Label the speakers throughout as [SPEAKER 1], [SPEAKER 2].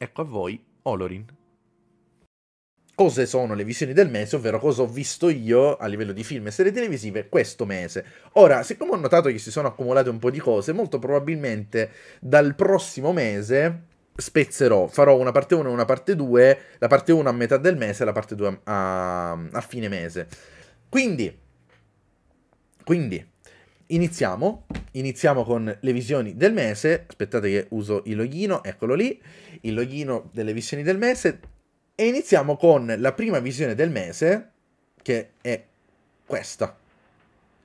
[SPEAKER 1] Ecco a voi Olorin. Cose sono le visioni del mese, ovvero cosa ho visto io a livello di film e serie televisive questo mese. Ora, siccome ho notato che si sono accumulate un po' di cose, molto probabilmente dal prossimo mese spezzerò, farò una parte 1 e una parte 2, la parte 1 a metà del mese e la parte 2 a, a, a fine mese. Quindi, quindi iniziamo. Iniziamo con le visioni del mese. Aspettate che uso il loghino, eccolo lì, il loghino delle visioni del mese. E iniziamo con la prima visione del mese, che è questa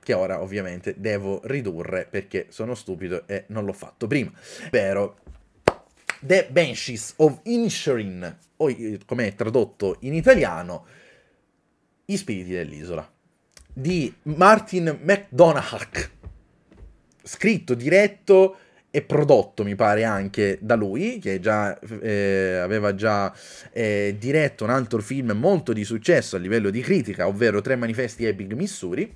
[SPEAKER 1] che ora ovviamente devo ridurre perché sono stupido e non l'ho fatto prima. Vero. The Banshees of Inisherin, o come è tradotto in italiano, I spiriti dell'isola, di Martin McDonagh, scritto, diretto e prodotto, mi pare, anche da lui, che già, eh, aveva già eh, diretto un altro film molto di successo a livello di critica, ovvero Tre manifesti e Big Missouri.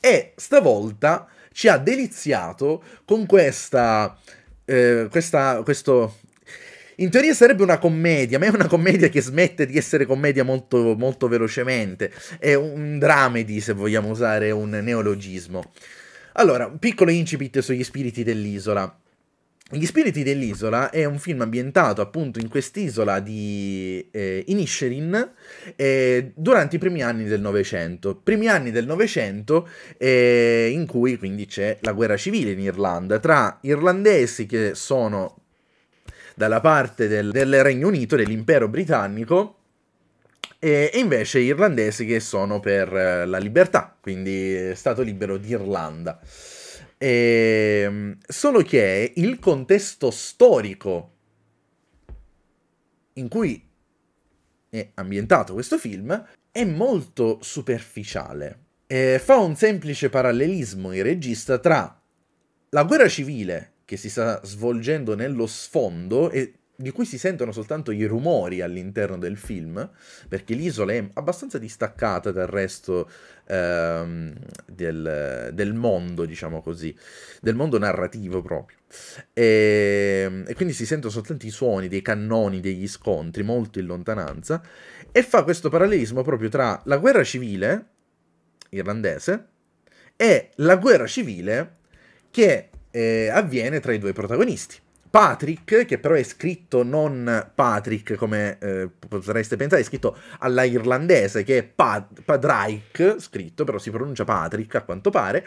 [SPEAKER 1] E stavolta ci ha deliziato con questa, eh, questa questo in teoria sarebbe una commedia, ma è una commedia che smette di essere commedia molto, molto velocemente. È un dramedy, se vogliamo usare un neologismo. Allora, un piccolo incipit sugli spiriti dell'isola. Gli spiriti dell'isola è un film ambientato appunto in quest'isola di eh, Inisherin eh, durante i primi anni del Novecento. Primi anni del Novecento eh, in cui quindi c'è la guerra civile in Irlanda tra irlandesi che sono dalla parte del, del Regno Unito, dell'impero britannico, e invece irlandesi che sono per eh, la libertà, quindi Stato libero d'Irlanda. E, ehm, solo che il contesto storico in cui è ambientato questo film è molto superficiale. E fa un semplice parallelismo il regista tra la guerra civile che si sta svolgendo nello sfondo e di cui si sentono soltanto i rumori all'interno del film, perché l'isola è abbastanza distaccata dal resto ehm, del, del, mondo, diciamo così, del mondo narrativo proprio. E, ehm, e, quindi si sentono soltanto i suoni dei cannoni, degli scontri, molto in lontananza, e fa questo parallelismo proprio tra la guerra civile irlandese e la guerra civile che eh, avviene tra i due protagonisti Patrick, che però è scritto non Patrick come eh, potreste pensare, è scritto alla irlandese che è Pad- Padraic, scritto però si pronuncia Patrick a quanto pare,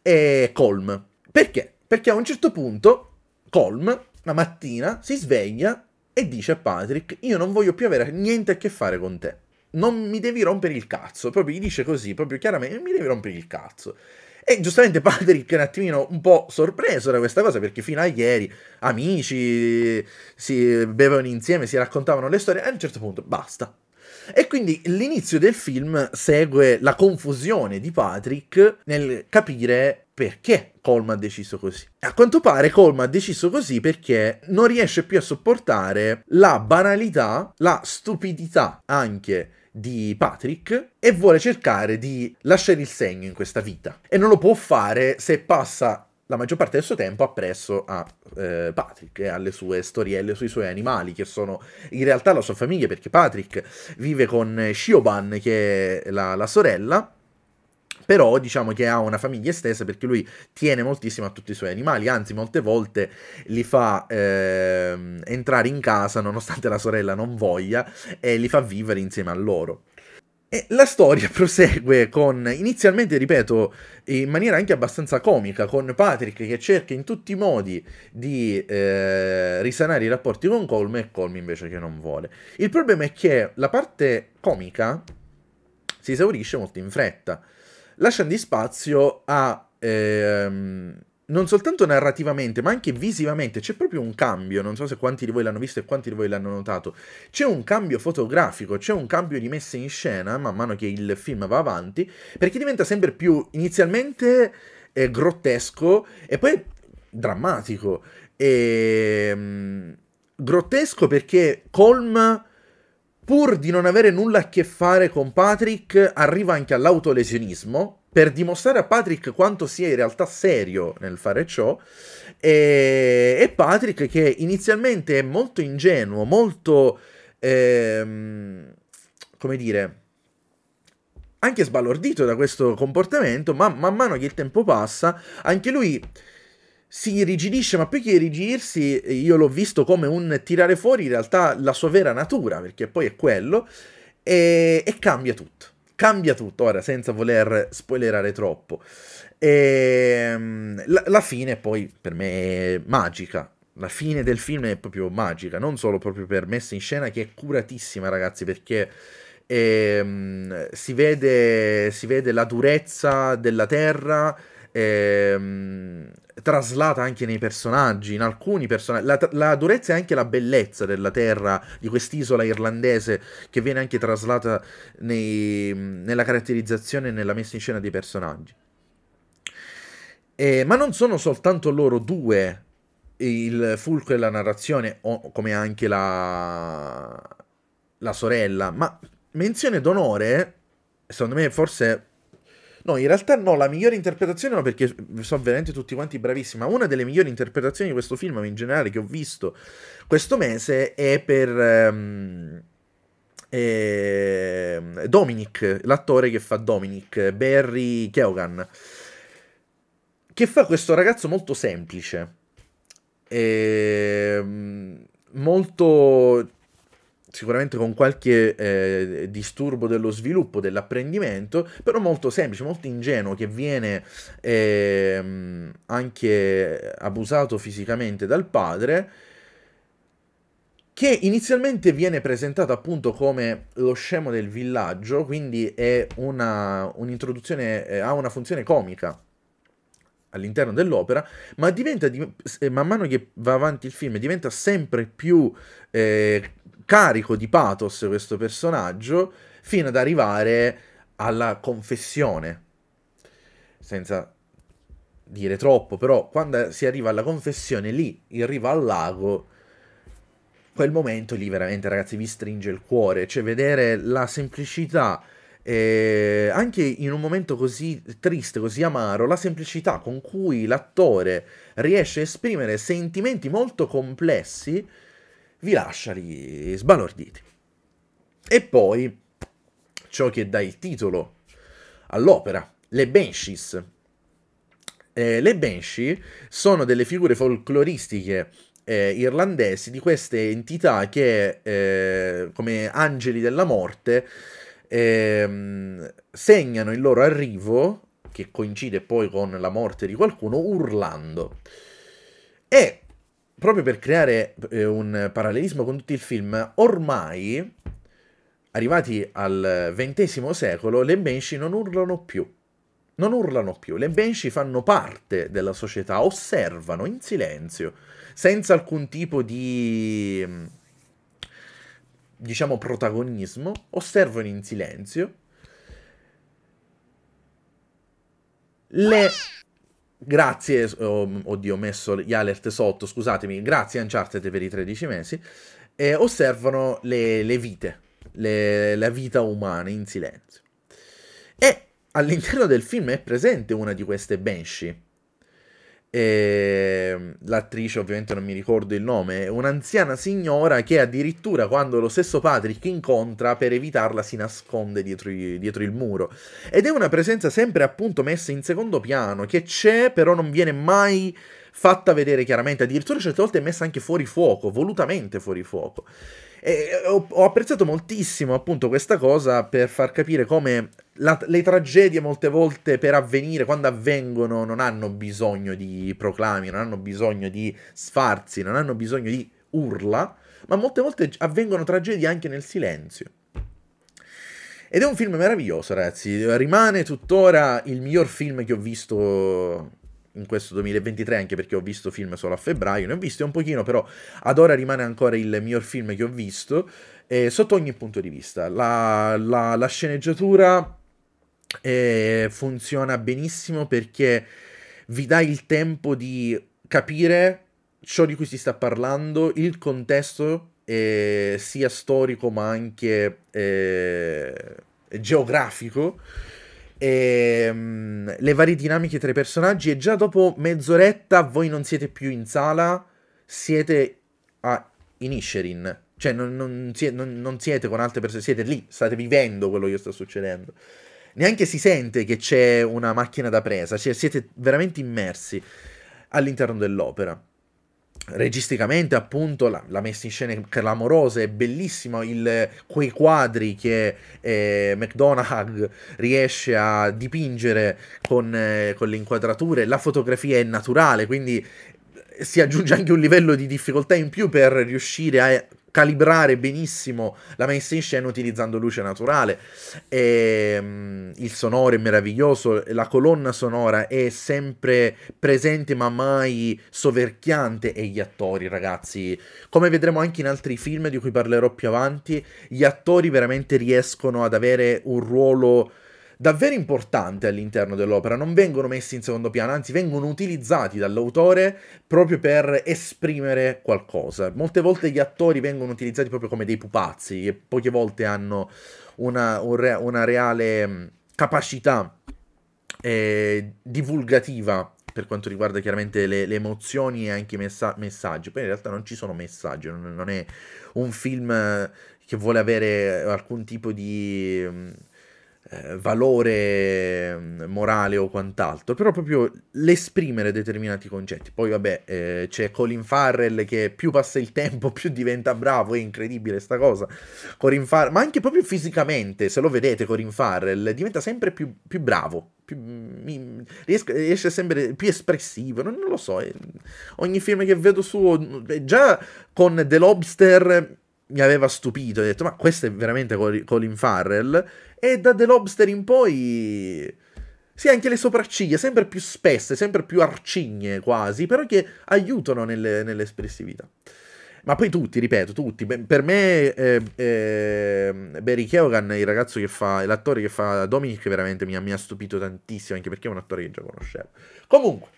[SPEAKER 1] e Colm. Perché? Perché a un certo punto Colm, la mattina, si sveglia e dice a Patrick, io non voglio più avere niente a che fare con te non mi devi rompere il cazzo. Proprio gli dice così, proprio chiaramente, non mi devi rompere il cazzo. E giustamente Patrick è un attimino un po' sorpreso da questa cosa perché fino a ieri amici si bevevano insieme, si raccontavano le storie e a un certo punto basta. E quindi l'inizio del film segue la confusione di Patrick nel capire perché Colma ha deciso così. A quanto pare Colma ha deciso così perché non riesce più a sopportare la banalità, la stupidità anche di Patrick e vuole cercare di lasciare il segno in questa vita. E non lo può fare se passa la maggior parte del suo tempo appresso a eh, Patrick e alle sue storielle sui suoi animali, che sono in realtà la sua famiglia, perché Patrick vive con Shioban, che è la, la sorella, però diciamo che ha una famiglia estesa perché lui tiene moltissimo a tutti i suoi animali, anzi molte volte li fa eh, entrare in casa nonostante la sorella non voglia e li fa vivere insieme a loro. E la storia prosegue con, inizialmente, ripeto, in maniera anche abbastanza comica, con Patrick che cerca in tutti i modi di eh, risanare i rapporti con Colm e Colm invece che non vuole. Il problema è che la parte comica si esaurisce molto in fretta lasciando spazio a... Ehm, non soltanto narrativamente, ma anche visivamente c'è proprio un cambio. Non so se quanti di voi l'hanno visto e quanti di voi l'hanno notato. C'è un cambio fotografico, c'è un cambio di messa in scena man mano che il film va avanti, perché diventa sempre più inizialmente eh, grottesco e poi drammatico. E, ehm, mh, grottesco perché Colm pur di non avere nulla a che fare con Patrick, arriva anche all'autolesionismo per dimostrare a Patrick quanto sia in realtà serio nel fare ciò. E, e Patrick, che inizialmente è molto ingenuo, molto. Ehm, come dire. Anche sbalordito da questo comportamento, ma man mano che il tempo passa, anche lui si irrigidisce, ma più che irrigidirsi, io l'ho visto come un tirare fuori in realtà la sua vera natura, perché poi è quello, e, e cambia tutto. Cambia tutto, ora, senza voler spoilerare troppo. E, ehm, la, la fine poi per me è magica, la fine del film è proprio magica, non solo proprio per messa in scena che è curatissima, ragazzi, perché ehm, si, vede, si, vede, la durezza della terra, ehm, traslata anche nei personaggi, in alcuni personaggi. La, la, durezza e anche la bellezza della terra, di quest'isola irlandese, che viene anche traslata nei, nella caratterizzazione e nella messa in scena dei personaggi. Eh, ma non sono soltanto loro due il fulcro della narrazione, o, come anche la, la sorella, ma menzione d'onore, secondo me forse No, in realtà no, la migliore interpretazione no, perché so veramente tutti quanti bravissimi, ma una delle migliori interpretazioni di questo film, in generale, che ho visto questo mese è per... Um, ehm, è ehm, Dominic, l'attore che fa Dominic, Barry Keoghan, che fa questo ragazzo molto semplice, ehm, molto sicuramente con qualche eh, disturbo dello sviluppo, dell'apprendimento, però molto semplice, molto ingenuo, che viene eh, anche abusato fisicamente dal padre, che inizialmente viene presentato appunto come lo scemo del villaggio, quindi è una, un'introduzione, eh, ha una funzione comica all'interno dell'opera, ma diventa, di, eh, man mano che va avanti il film, diventa sempre più eh, carico di pathos questo personaggio fino ad arrivare alla confessione. Senza dire troppo, però quando si arriva alla confessione lì, in riva al lago, quel momento lì veramente ragazzi vi stringe il cuore, cioè vedere la semplicità eh, anche in un momento così triste, così amaro, la semplicità con cui l'attore riesce a esprimere sentimenti molto complessi vi lascia lì sbalorditi. E poi ciò che dà il titolo all'opera, le Banshees. Eh, le Banshee sono delle figure folcloristiche eh, irlandesi di queste entità che, eh, come angeli della morte, ehm, segnano il loro arrivo, che coincide poi con la morte di qualcuno, urlando. E proprio per creare eh, un parallelismo con tutto il film, ormai, arrivati al XX secolo, le Banshee non urlano più. Non urlano più, le Banshee fanno parte della società, osservano in silenzio, senza alcun tipo di mm, diciamo protagonismo, osservano in silenzio. Le Grazie, oh, oddio, ho messo gli alert sotto, scusatemi. Grazie Uncharted per i 13 mesi. E osservano le, le vite, le, la vita umana in silenzio. E all'interno del film è presente una di queste Banshee e ehm, l'attrice ovviamente non mi ricordo il nome, un'anziana signora che addirittura quando lo stesso Patrick incontra per evitarla si nasconde dietro, dietro, il muro ed è una presenza sempre appunto messa in secondo piano che c'è però non viene mai fatta vedere chiaramente, addirittura certe volte è messa anche fuori fuoco, volutamente fuori fuoco. E ho, ho apprezzato moltissimo appunto questa cosa per far capire come la, le tragedie molte volte per avvenire, quando avvengono, non hanno bisogno di proclami, non hanno bisogno di sfarzi, non hanno bisogno di urla, ma molte volte avvengono tragedie anche nel silenzio. Ed è un film meraviglioso, ragazzi. Rimane tuttora il miglior film che ho visto in questo 2023 anche perché ho visto film solo a febbraio, ne ho visti un pochino, però ad ora rimane ancora il miglior film che ho visto eh, sotto ogni punto di vista. La, la, la sceneggiatura eh, funziona benissimo perché vi dà il tempo di capire ciò di cui si sta parlando, il contesto eh, sia storico ma anche eh, geografico e, um, le varie dinamiche tra i personaggi e già dopo mezz'oretta voi non siete più in sala, siete a, in Isherin. Cioè non, non, siete, non, non siete con altre persone, siete lì, state vivendo quello che sta succedendo neanche si sente che c'è una macchina da presa, cioè siete veramente immersi all'interno dell'opera registicamente appunto la, la, messa in scena è clamorosa, è bellissima. quei quadri che eh, McDonagh riesce a dipingere con, eh, con le inquadrature, la fotografia è naturale, quindi si aggiunge anche un livello di difficoltà in più per riuscire a calibrare benissimo la messa in scena utilizzando luce naturale. E, um, il sonoro è meraviglioso, la colonna sonora è sempre presente ma mai soverchiante e gli attori, ragazzi, come vedremo anche in altri film di cui parlerò più avanti, gli attori veramente riescono ad avere un ruolo davvero importante all'interno dell'opera, non vengono messi in secondo piano, anzi vengono utilizzati dall'autore proprio per esprimere qualcosa. Molte volte gli attori vengono utilizzati proprio come dei pupazzi che poche volte hanno una, una reale mm, capacità eh, divulgativa per quanto riguarda chiaramente le, le emozioni e anche i messa- messaggi. Poi in realtà non ci sono messaggi, non, non è un film che vuole avere alcun tipo di mm, eh, valore mm, morale o quant'altro, però proprio l'esprimere determinati concetti. Poi vabbè, eh, c'è Colin Farrell che più passa il tempo più diventa bravo, è incredibile sta cosa. Colin Farrell, ma anche proprio fisicamente, se lo vedete Colin Farrell, diventa sempre più, più bravo, più, mm, mi, riesco, riesce sempre più espressivo, non, non lo so. È, eh, ogni film che vedo suo, mm, già con The Lobster mi aveva stupito, ho detto ma questo è veramente Colin Farrell e da The Lobster in poi... Sì, anche le sopracciglia, sempre più spesse, sempre più arcigne quasi, però che aiutano nelle, nell'espressività. Ma poi tutti, ripeto, tutti. Per me, eh, eh, Barry Keoghan, il ragazzo che fa, l'attore che fa Dominic, veramente mi ha, mi ha, stupito tantissimo, anche perché è un attore che già conoscevo. Comunque,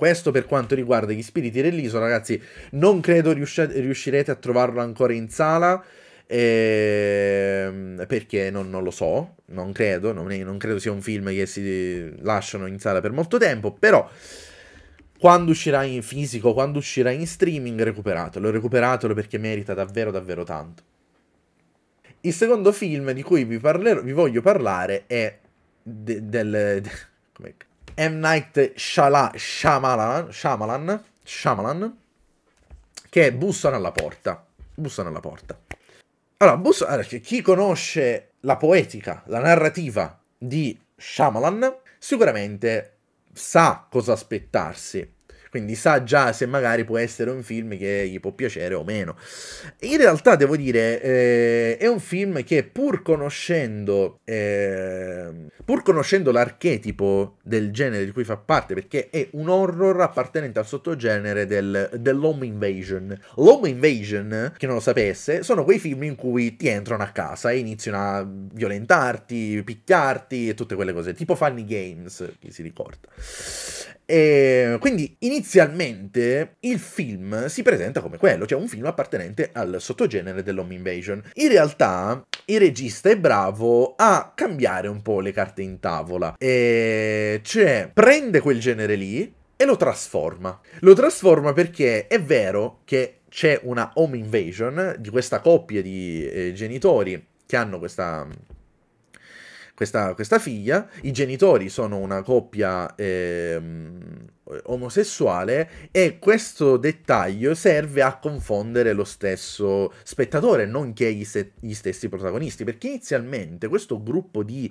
[SPEAKER 1] questo per quanto riguarda gli spiriti dell'isola, ragazzi, non credo riuscirete a trovarlo ancora in sala. Ehm, perché non, non, lo so, non credo, non, non credo sia un film che si lasciano in sala per molto tempo, però quando uscirà in fisico, quando uscirà in streaming, recuperatelo, recuperatelo perché merita davvero davvero tanto. Il secondo film di cui vi, parlerò, vi voglio parlare è de, del... De, M. Night Shala, Shyamalan, Shyamalan, Shyamalan, che bussano alla porta. Bussano alla porta. Allora, bussano, allora, chi conosce la poetica, la narrativa di Shyamalan, sicuramente sa cosa aspettarsi quindi sa già se magari può essere un film che gli può piacere o meno. In realtà devo dire, eh, è un film che pur conoscendo, eh, pur conoscendo l'archetipo del genere di cui fa parte, perché è un horror appartenente al sottogenere del, dell'home invasion. L'home invasion, chi non lo sapesse, sono quei film in cui ti entrano a casa e iniziano a violentarti, picchiarti e tutte quelle cose, tipo Funny Games, chi si ricorda. E ehm, quindi inizialmente il film si presenta come quello, cioè un film appartenente al sottogenere dell'home invasion. In realtà il regista è bravo a cambiare un po' le carte in tavola, e ehm, cioè prende quel genere lì e lo trasforma. Lo trasforma perché è vero che c'è una home invasion di questa coppia di eh, genitori che hanno questa questa, questa, figlia, i genitori sono una coppia ehm, omosessuale e questo dettaglio serve a confondere lo stesso spettatore, nonché gli, se- gli stessi protagonisti, perché inizialmente questo gruppo di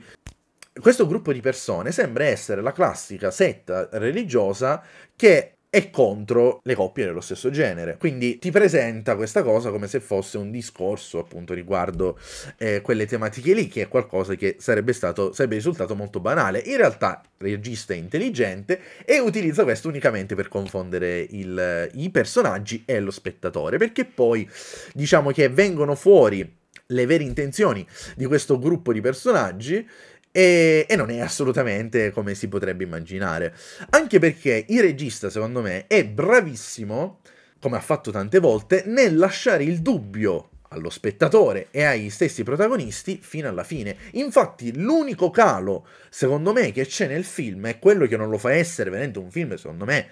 [SPEAKER 1] questo gruppo di persone sembra essere la classica setta religiosa che e contro le coppie dello stesso genere. Quindi ti presenta questa cosa come se fosse un discorso appunto riguardo eh, quelle tematiche lì, che è qualcosa che sarebbe, stato, sarebbe risultato molto banale. In realtà il regista è intelligente e utilizza questo unicamente per confondere il, i personaggi e lo spettatore, perché poi diciamo che vengono fuori le vere intenzioni di questo gruppo di personaggi e, e, non è assolutamente come si potrebbe immaginare. Anche perché il regista, secondo me, è bravissimo, come ha fatto tante volte, nel lasciare il dubbio allo spettatore e agli stessi protagonisti fino alla fine. Infatti, l'unico calo, secondo me, che c'è nel film è quello che non lo fa essere veramente un film, secondo me,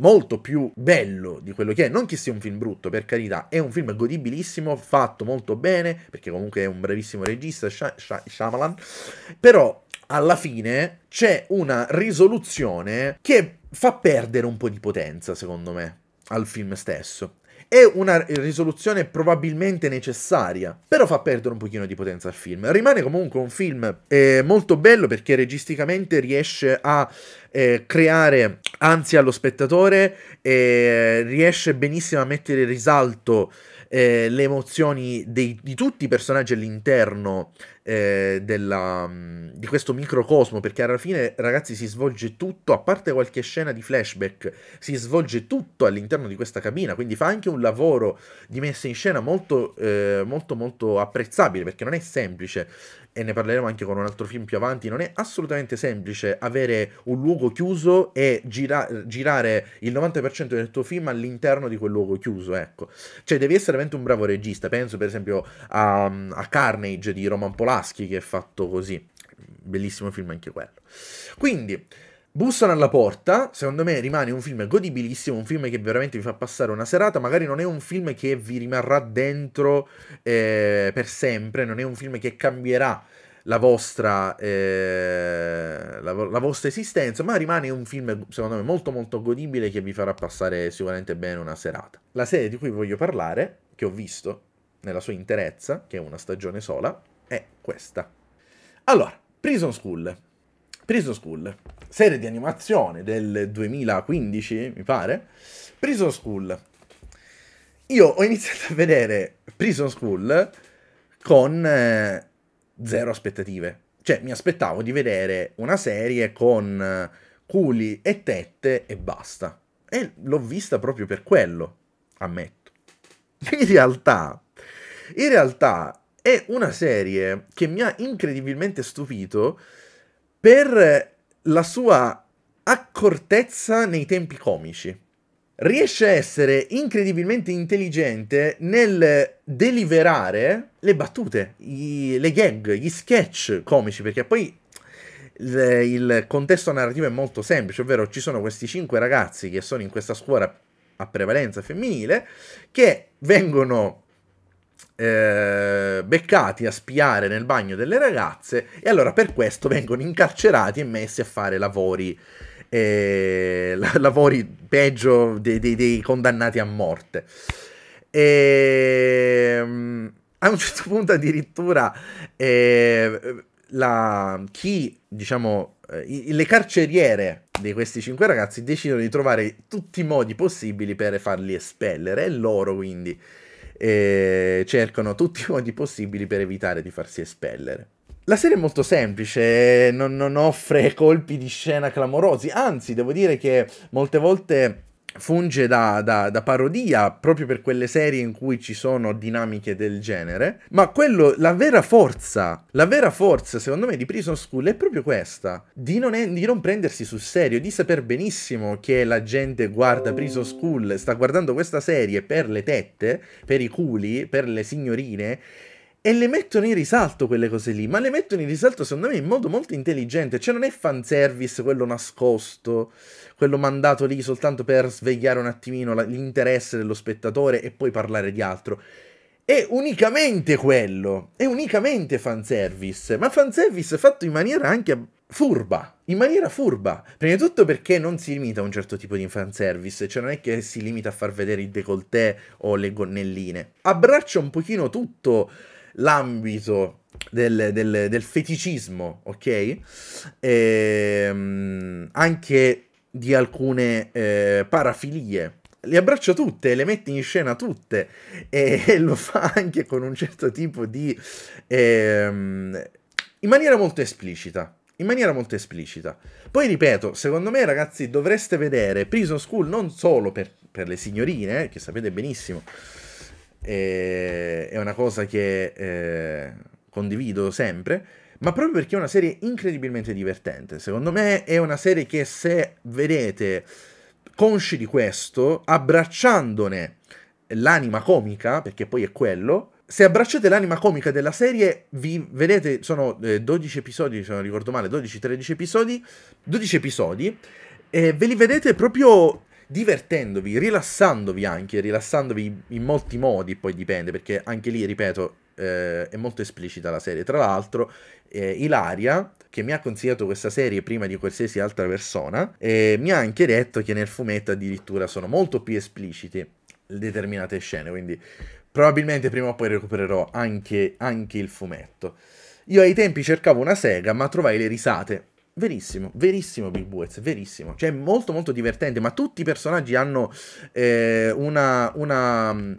[SPEAKER 1] molto più bello di quello che è. Non che sia un film brutto, per carità, è un film godibilissimo, fatto molto bene, perché comunque è un bravissimo regista, Shy- Shy- Shyamalan, però alla fine c'è una risoluzione che fa perdere un po' di potenza, secondo me, al film stesso. È una risoluzione probabilmente necessaria, però fa perdere un pochino di potenza al film. Rimane comunque un film eh, molto bello perché registicamente riesce a eh, creare ansia allo spettatore, e eh, riesce benissimo a mettere in risalto eh, le emozioni dei, di tutti i personaggi all'interno eh, della, mm, di questo microcosmo, perché alla fine, ragazzi, si svolge tutto, a parte qualche scena di flashback, si svolge tutto all'interno di questa cabina, quindi fa anche un lavoro di messa in scena molto, eh, molto, molto apprezzabile, perché non è semplice e ne parleremo anche con un altro film più avanti, non è assolutamente semplice avere un luogo chiuso e gira- girare il 90% del tuo film all'interno di quel luogo chiuso, ecco. Cioè devi essere veramente un bravo regista, penso per esempio a, a Carnage di Roman Polaschi che è fatto così, bellissimo film anche quello. Quindi Bussano alla porta, secondo me rimane un film godibilissimo, un film che veramente vi fa passare una serata, magari non è un film che vi rimarrà dentro eh, per sempre, non è un film che cambierà la vostra, eh, la, la vostra esistenza, ma rimane un film secondo me molto molto godibile che vi farà passare sicuramente bene una serata. La serie di cui voglio parlare, che ho visto nella sua interezza, che è una stagione sola, è questa. Allora, Prison School Prison School, serie di animazione del 2015, mi pare. Prison School. Io ho iniziato a vedere Prison School con eh, zero aspettative. Cioè, mi aspettavo di vedere una serie con eh, culi e tette e basta. E l'ho vista proprio per quello, ammetto. In realtà, in realtà è una serie che mi ha incredibilmente stupito per la sua accortezza nei tempi comici. Riesce a essere incredibilmente intelligente nel deliberare le battute, i, le gag, gli sketch comici, perché poi il, il contesto narrativo è molto semplice, ovvero ci sono questi cinque ragazzi che sono in questa scuola a prevalenza femminile che vengono eh, beccati a spiare nel bagno delle ragazze e allora per questo vengono incarcerati e messi a fare lavori, eh, lavori peggio dei, dei, dei, condannati a morte. E, ehm, a un certo punto addirittura eh, la, chi, diciamo, eh, le carceriere di questi cinque ragazzi decidono di trovare tutti i modi possibili per farli espellere e loro quindi e cercano tutti i modi possibili per evitare di farsi espellere. La serie è molto semplice, non, non, offre colpi di scena clamorosi, anzi devo dire che molte volte funge da, da, da, parodia proprio per quelle serie in cui ci sono dinamiche del genere. Ma quello, la vera forza, la vera forza secondo me di Prison School è proprio questa, di non, è, di non prendersi sul serio, di saper benissimo che la gente guarda Prison School, sta guardando questa serie per le tette, per i culi, per le signorine e le mettono in risalto quelle cose lì, ma le mettono in risalto secondo me in modo molto intelligente, cioè non è fanservice quello nascosto, quello mandato lì soltanto per svegliare un attimino la, l'interesse dello spettatore e poi parlare di altro. È unicamente quello, è unicamente fanservice, ma fanservice fatto in maniera anche furba, in maniera furba. Prima di tutto perché non si limita a un certo tipo di fanservice, cioè non è che si limita a far vedere il décolleté o le gonnelline. Abbraccia un pochino tutto l'ambito del, del, del, feticismo, ok? E, ehm, anche di alcune eh, parafilie. Le abbraccia tutte, le mette in scena tutte e, e lo fa anche con un certo tipo di... Eh, in maniera molto esplicita. In maniera molto esplicita. Poi ripeto, secondo me ragazzi dovreste vedere Prison School non solo per, per le signorine, eh, che sapete benissimo, eh, è una cosa che eh, condivido sempre, ma proprio perché è una serie incredibilmente divertente. Secondo me è una serie che se vedete consci di questo, abbracciandone l'anima comica, perché poi è quello, se abbracciate l'anima comica della serie, vi vedete, sono eh, 12 episodi, se non ricordo male, 12-13 episodi, 12 episodi, e ve li vedete proprio divertendovi, rilassandovi anche, rilassandovi in molti modi, poi dipende, perché anche lì, ripeto, eh, è molto esplicita la serie. Tra l'altro, eh, Ilaria, che mi ha consigliato questa serie prima di qualsiasi altra persona, eh, mi ha anche detto che nel fumetto addirittura sono molto più espliciti determinate scene, quindi probabilmente prima o poi recupererò anche, anche il fumetto. Io ai tempi cercavo una sega, ma trovai le risate Verissimo, verissimo Bill Buez, verissimo. Cioè, molto molto divertente, ma tutti i personaggi hanno eh, una, una... Mm,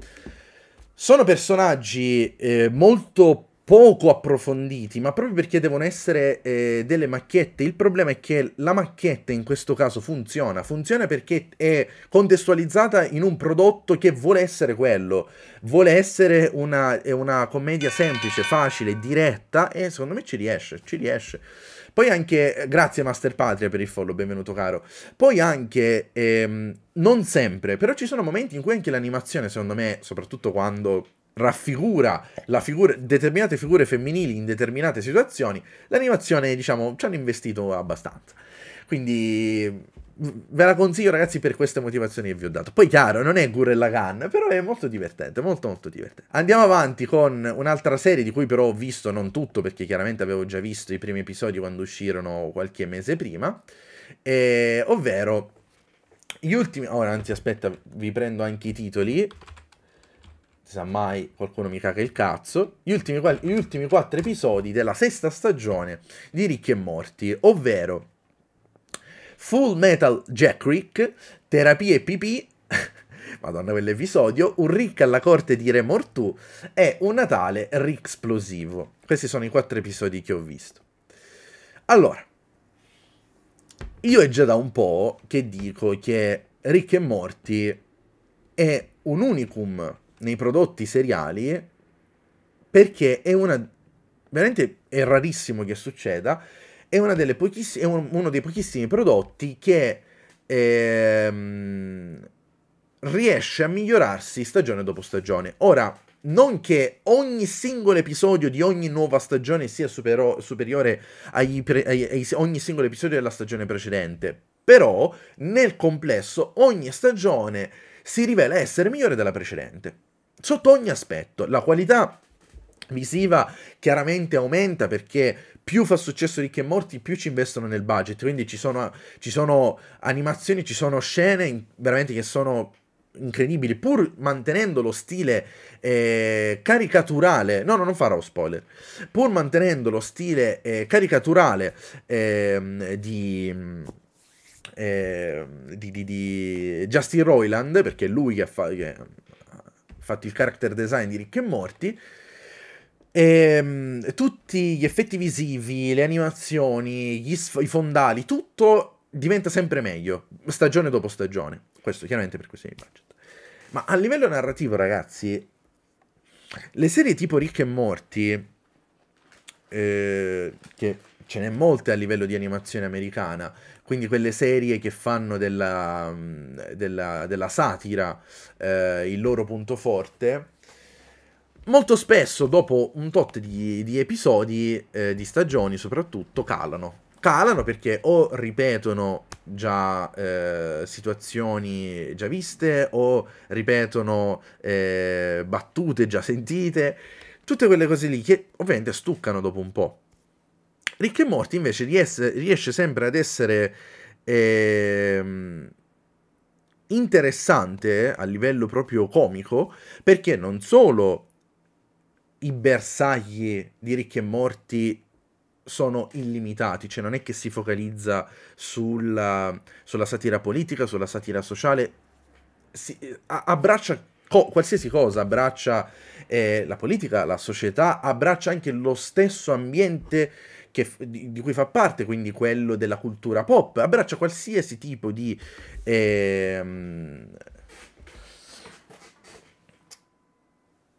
[SPEAKER 1] sono personaggi eh, molto poco approfonditi, ma proprio perché devono essere eh, delle macchiette. Il problema è che la macchietta in questo caso funziona, funziona perché è contestualizzata in un prodotto che vuole essere quello, vuole essere una, una commedia semplice, facile, diretta e secondo me ci riesce, ci riesce. Poi anche, eh, grazie Master Patria per il follow, benvenuto caro. Poi anche, ehm, non sempre, però ci sono momenti in cui anche l'animazione, secondo me, soprattutto quando raffigura figura, determinate figure femminili in determinate situazioni, l'animazione, diciamo, ci hanno investito abbastanza. Quindi ve la consiglio ragazzi per queste motivazioni che vi ho dato. Poi chiaro, non è Gurren Lagann, però è molto divertente, molto molto divertente. Andiamo avanti con un'altra serie di cui però ho visto non tutto perché chiaramente avevo già visto i primi episodi quando uscirono qualche mese prima, e, ovvero gli ultimi... Ora, oh, anzi aspetta, vi prendo anche i titoli. Sa mai qualcuno mi caga il cazzo. Gli ultimi, gli ultimi quattro episodi della sesta stagione di Ricchi e Morti, ovvero Full Metal Jack Rick, Terapie PP, madonna quell'episodio, Un Rick alla corte di Re Mortù e Un Natale Rick Esplosivo. Questi sono i quattro episodi che ho visto. Allora, io è già da un po' che dico che Rick e Morty è un unicum nei prodotti seriali perché è una veramente è rarissimo che succeda è, è uno dei pochissimi prodotti che ehm, riesce a migliorarsi stagione dopo stagione. Ora, non che ogni singolo episodio di ogni nuova stagione sia supero- superiore a ogni singolo episodio della stagione precedente, però nel complesso ogni stagione si rivela essere migliore della precedente, sotto ogni aspetto. La qualità visiva chiaramente aumenta perché più fa successo Ricchi e Morti, più ci investono nel budget. Quindi ci sono, ci sono animazioni, ci sono scene in, veramente che sono incredibili, pur mantenendo lo stile eh, caricaturale. No, no, non farò spoiler. Pur mantenendo lo stile eh, caricaturale eh, di. Ehm, di, di, di, Justin Roiland perché è lui che ha, fa- che ha fatto il character design di Rick e Morty e, ehm, tutti gli effetti visivi, le animazioni, sf- i fondali, tutto diventa sempre meglio, stagione dopo stagione. Questo chiaramente per questione di budget. Ma a livello narrativo, ragazzi, le serie tipo Ricche e Morti, eh, che ce n'è molte a livello di animazione americana, quindi quelle serie che fanno della, mm, della, della satira eh, il loro punto forte, molto spesso dopo un tot di, di episodi, eh, di stagioni soprattutto, calano. Calano perché o ripetono già eh, situazioni già viste o ripetono eh, battute già sentite, tutte quelle cose lì che ovviamente stuccano dopo un po'. Rick e Morty invece riesce, riesce sempre ad essere ehm, interessante a livello proprio comico perché non solo i bersagli di ricchi e morti sono illimitati, cioè non è che si focalizza sulla, sulla satira politica, sulla satira sociale, si, a, abbraccia co, qualsiasi cosa, abbraccia eh, la politica, la società, abbraccia anche lo stesso ambiente che, di, di, cui fa parte, quindi quello della cultura pop, abbraccia qualsiasi tipo di... Eh,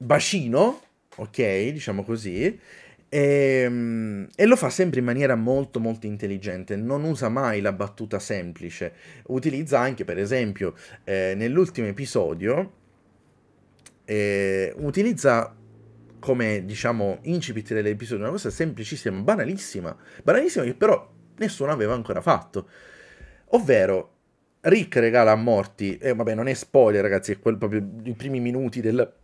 [SPEAKER 1] bacino ok? Diciamo così. E, ehm, e, lo fa sempre in maniera molto molto intelligente, non usa mai la battuta semplice, utilizza anche per esempio eh, nell'ultimo episodio, eh, utilizza come diciamo incipit dell'episodio una cosa semplicissima, banalissima, banalissima che però nessuno aveva ancora fatto, ovvero Rick regala a Morty, e eh, vabbè non è spoiler ragazzi, è quel proprio i primi minuti del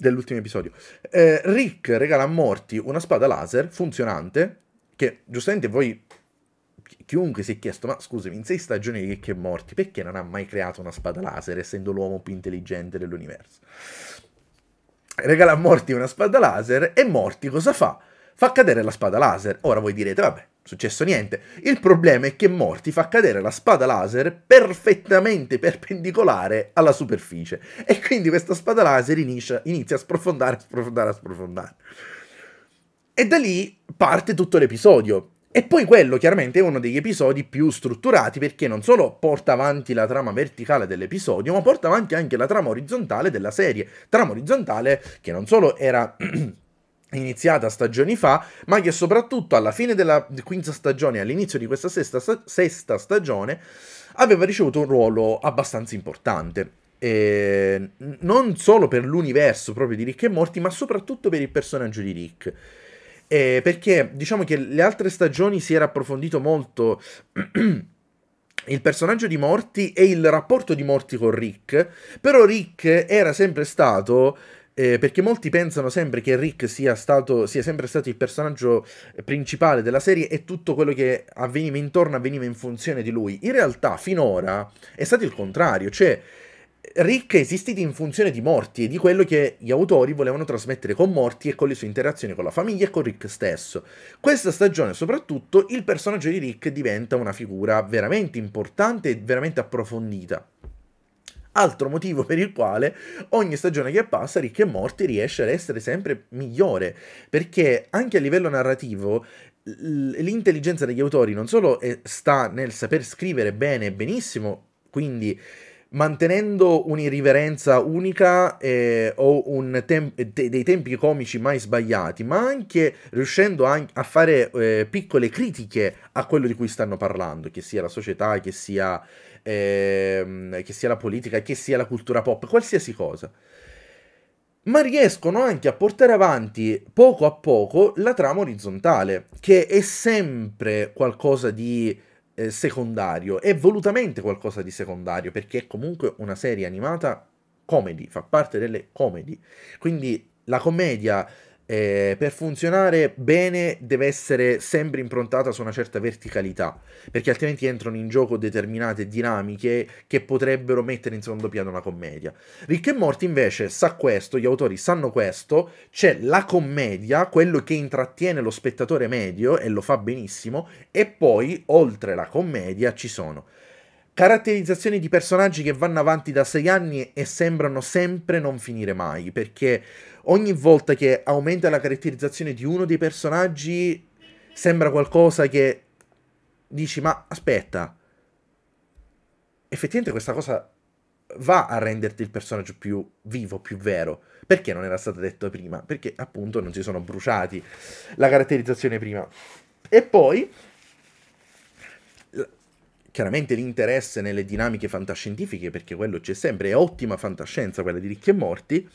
[SPEAKER 1] dell'ultimo episodio. Eh, Rick regala a Morty una spada laser funzionante, che giustamente voi, chiunque si è chiesto, ma scusami, in sei stagioni di Rick e Morty, perché non ha mai creato una spada laser, essendo l'uomo più intelligente dell'universo? Regala a Morty una spada laser e Morty cosa fa? fa cadere la spada laser. Ora voi direte, vabbè, successo niente. Il problema è che Morty fa cadere la spada laser perfettamente perpendicolare alla superficie e quindi questa spada laser inizia, inizia a sprofondare, a sprofondare, a sprofondare. E da lì parte tutto l'episodio. E poi quello chiaramente è uno degli episodi più strutturati perché non solo porta avanti la trama verticale dell'episodio, ma porta avanti anche la trama orizzontale della serie. Trama orizzontale che non solo era iniziata stagioni fa, ma che soprattutto alla fine della quinta stagione e all'inizio di questa sesta, sesta, stagione aveva ricevuto un ruolo abbastanza importante. E ehm, non solo per l'universo proprio di Rick e Morty, ma soprattutto per il personaggio di Rick. E eh, perché diciamo che le altre stagioni si era approfondito molto il personaggio di Morty e il rapporto di Morty con Rick, però Rick era sempre stato eh, perché molti pensano sempre che Rick sia, stato, sia sempre stato il personaggio principale della serie e tutto quello che avveniva intorno avveniva in funzione di lui. In realtà, finora è stato il contrario, cioè. Rick è esistito in funzione di Morty e di quello che gli autori volevano trasmettere con Morty e con le sue interazioni con la famiglia e con Rick stesso. Questa stagione soprattutto il personaggio di Rick diventa una figura veramente importante e veramente approfondita. Altro motivo per il quale ogni stagione che passa Rick e Morty riesce ad essere sempre migliore, perché anche a livello narrativo l'intelligenza degli autori non solo eh, sta nel saper scrivere bene e benissimo, quindi mantenendo un'irriverenza unica eh, o un tem- de- dei tempi comici mai sbagliati, ma anche riuscendo a, a fare eh, piccole critiche a quello di cui stanno parlando, che sia la società, che sia, eh, che sia la politica, che sia la cultura pop, qualsiasi cosa. Ma riescono anche a portare avanti poco a poco la trama orizzontale, che è sempre qualcosa di eh, secondario, è volutamente qualcosa di secondario, perché è comunque una serie animata comedy, fa parte delle comedy. Quindi la commedia eh, per funzionare bene deve essere sempre improntata su una certa verticalità, perché altrimenti entrano in gioco determinate dinamiche che potrebbero mettere in secondo piano la commedia. Rick e Morty invece sa questo, gli autori sanno questo, c'è la commedia, quello che intrattiene lo spettatore medio e lo fa benissimo, e poi oltre la commedia ci sono Caratterizzazioni di personaggi che vanno avanti da sei anni e sembrano sempre non finire mai, perché ogni volta che aumenta la caratterizzazione di uno dei personaggi sembra qualcosa che dici ma aspetta, effettivamente questa cosa va a renderti il personaggio più vivo, più vero. Perché non era stato detto prima? Perché appunto non si sono bruciati la caratterizzazione prima. E poi chiaramente l'interesse nelle dinamiche fantascientifiche, perché quello c'è sempre, è ottima fantascienza quella di Ricchi e Morti,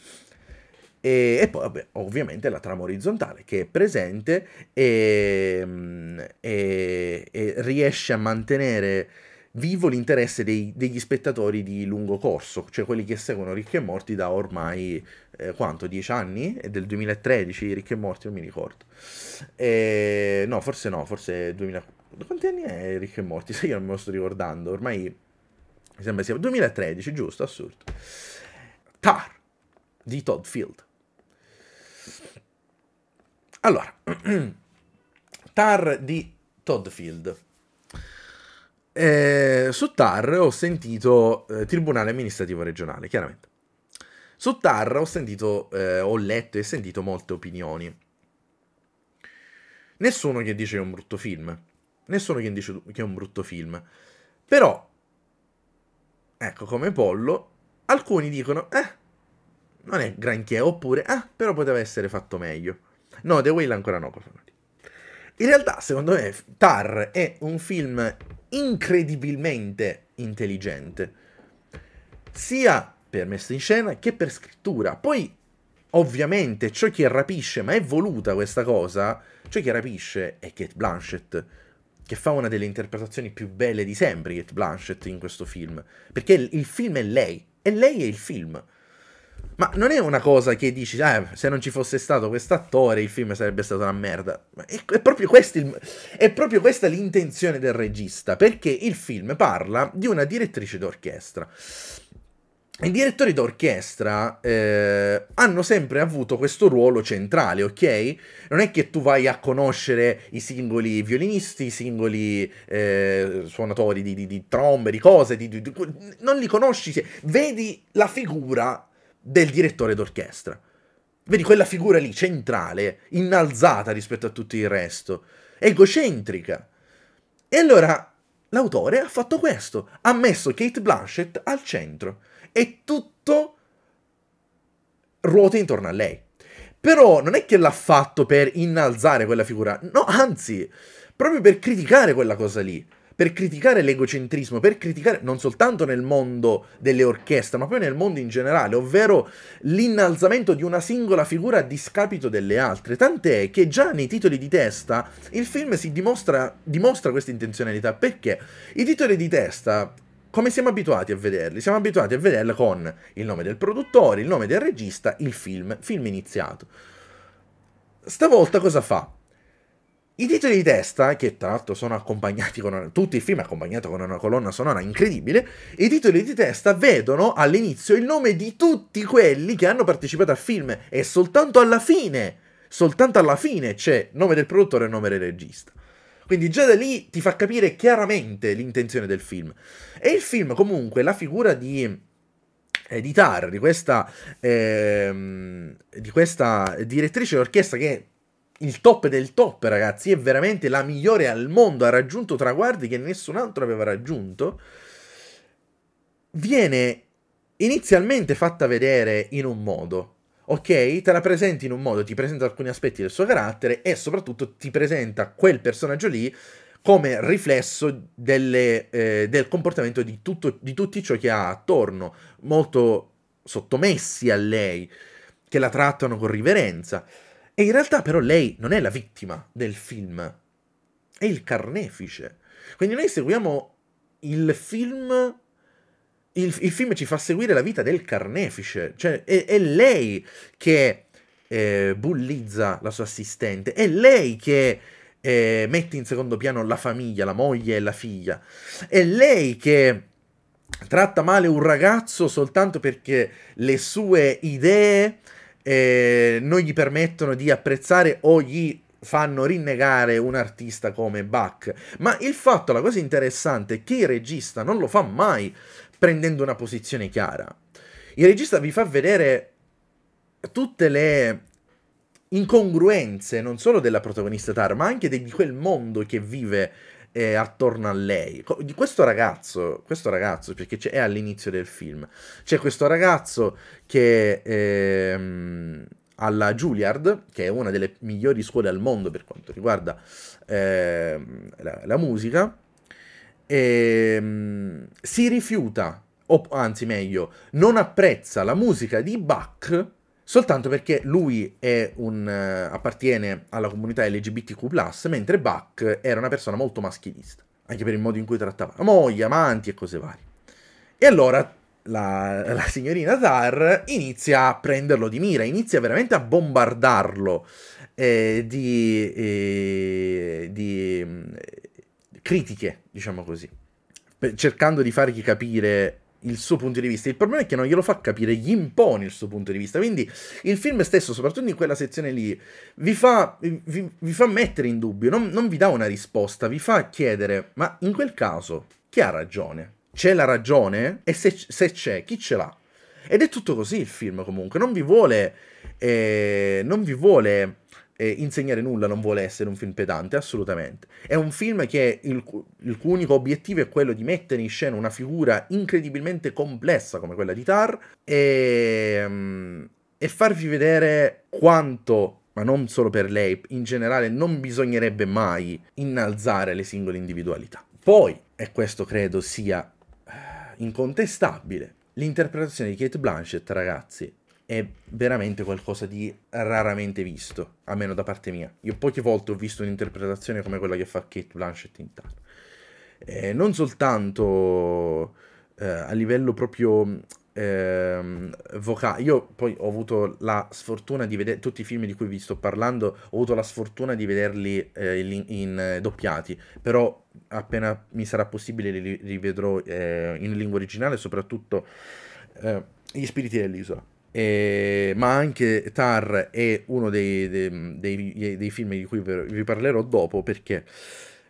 [SPEAKER 1] e, e poi vabbè, ovviamente la trama orizzontale che è presente e, e, e riesce a mantenere vivo l'interesse dei, degli spettatori di lungo corso, cioè quelli che seguono Ricchi e Morti da ormai eh, quanto? 10 anni? È del 2013 Ricchi e Morti, non mi ricordo. E, no, forse no, forse 2014 quanti anni è Rick e Morty? Sai io non me lo sto ricordando, ormai mi sembra sia 2013, giusto, assurdo. Tar di Todd Field. Allora, Tar di Todd Field. Eh, su TAR ho sentito eh, Tribunale amministrativo regionale, chiaramente. Su TAR ho sentito, eh, ho letto e sentito molte opinioni. Nessuno che dice che è un brutto film. Nessuno che dice che è un brutto film. Però, ecco, come Pollo, alcuni dicono, eh, non è granché, oppure, eh, però poteva essere fatto meglio. No, The Whale ancora no. In realtà, secondo me, Tar è un film incredibilmente intelligente, sia per messa in scena che per scrittura. Poi, ovviamente, ciò che rapisce, ma è voluta questa cosa, ciò che rapisce è Kate Blanchett che fa una delle interpretazioni più belle di sempre, Kate Blanchett, in questo film. Perché il film è lei, e lei è il film. Ma non è una cosa che dici, ah, se non ci fosse stato quest'attore il film sarebbe stato una merda. È, è, proprio il, è, proprio questa l'intenzione del regista, perché il film parla di una direttrice d'orchestra i direttori d'orchestra eh, hanno sempre avuto questo ruolo centrale, ok? Non è che tu vai a conoscere i singoli violinisti, i singoli eh, suonatori di, di, di, trombe, di cose, di, non li conosci, vedi la figura del direttore d'orchestra. Vedi quella figura lì centrale, innalzata rispetto a tutto il resto, egocentrica. E allora l'autore ha fatto questo, ha messo Kate Blanchett al centro e tutto ruota intorno a lei. Però non è che l'ha fatto per innalzare quella figura, no, anzi, proprio per criticare quella cosa lì, per criticare l'egocentrismo, per criticare non soltanto nel mondo delle orchestre, ma poi nel mondo in generale, ovvero l'innalzamento di una singola figura a discapito delle altre. Tant'è che già nei titoli di testa il film si dimostra, dimostra questa intenzionalità, perché i titoli di testa come siamo abituati a vederli? Siamo abituati a vederla con il nome del produttore, il nome del regista, il film, film iniziato. Stavolta cosa fa? I titoli di testa, che tra l'altro sono accompagnati con una, tutto il film è accompagnato con una colonna sonora incredibile, i titoli di testa vedono all'inizio il nome di tutti quelli che hanno partecipato al film e soltanto alla fine, soltanto alla fine c'è nome del produttore e nome del regista. Quindi già da lì ti fa capire chiaramente l'intenzione del film. E il film comunque, la figura di eh, di Tar, di questa, ehm, di questa direttrice d'orchestra che è il top del top, ragazzi, è veramente la migliore al mondo, ha raggiunto traguardi che nessun altro aveva raggiunto, viene inizialmente fatta vedere in un modo, ok? Te la presenta in un modo, ti presenta alcuni aspetti del suo carattere e soprattutto ti presenta quel personaggio lì come riflesso delle, eh, del comportamento di, tutto, di tutti ciò che ha attorno, molto sottomessi a lei, che la trattano con riverenza. E in realtà però lei non è la vittima del film, è il carnefice. Quindi noi seguiamo il film il, il, film ci fa seguire la vita del carnefice, cioè è, è lei che eh, bullizza la sua assistente, è lei che eh, mette in secondo piano la famiglia, la moglie e la figlia, è lei che tratta male un ragazzo soltanto perché le sue idee eh, non gli permettono di apprezzare o gli fanno rinnegare un artista come Bach. Ma il fatto, la cosa interessante è che il regista non lo fa mai prendendo una posizione chiara. Il regista vi fa vedere tutte le incongruenze non solo della protagonista Tar, ma anche di quel mondo che vive eh, attorno a lei. Di questo ragazzo, questo ragazzo, perché è all'inizio del film, c'è questo ragazzo che eh, alla Juilliard, che è una delle migliori scuole al mondo per quanto riguarda eh, la, la musica, ehm, si rifiuta, o anzi meglio, non apprezza la musica di Bach soltanto perché lui un, eh, appartiene alla comunità LGBTQ, mentre Bach era una persona molto maschilista, anche per il modo in cui trattava la moglie, amanti e cose varie. E allora la, la, signorina Tar inizia a prenderlo di mira, inizia veramente a bombardarlo eh, di, eh, di, critiche, diciamo così, cercando di fargli capire il suo punto di vista. Il problema è che non glielo fa capire, gli impone il suo punto di vista. Quindi il film stesso, soprattutto in quella sezione lì, vi fa, vi, vi fa mettere in dubbio, non, non vi dà una risposta, vi fa chiedere, ma in quel caso chi ha ragione? C'è la ragione? E se, se c'è, chi ce l'ha? Ed è tutto così il film comunque, non vi vuole... Eh, non vi vuole eh, insegnare nulla, non vuole essere un film pedante, assolutamente. È un film che il, il cui unico obiettivo è quello di mettere in scena una figura incredibilmente complessa come quella di Tar e, mm, e farvi vedere quanto ma non solo per lei, in generale non bisognerebbe mai innalzare le singole individualità. Poi, e questo credo sia eh, incontestabile, l'interpretazione di Kate Blanchett, ragazzi, è veramente qualcosa di raramente visto, almeno da parte mia. Io poche volte ho visto un'interpretazione come quella che fa Kate Blanchett in Tar. Eh, non soltanto eh, a livello proprio eh, vocale, io poi ho avuto la sfortuna di vedere tutti i film di cui vi sto parlando, ho avuto la sfortuna di vederli eh, in, in, eh, doppiati, però appena mi sarà possibile li rivedrò eh, in lingua originale, soprattutto Gli spiriti dell'isola eh, ma anche Tar è uno dei, dei, dei, dei film di cui vi parlerò dopo perché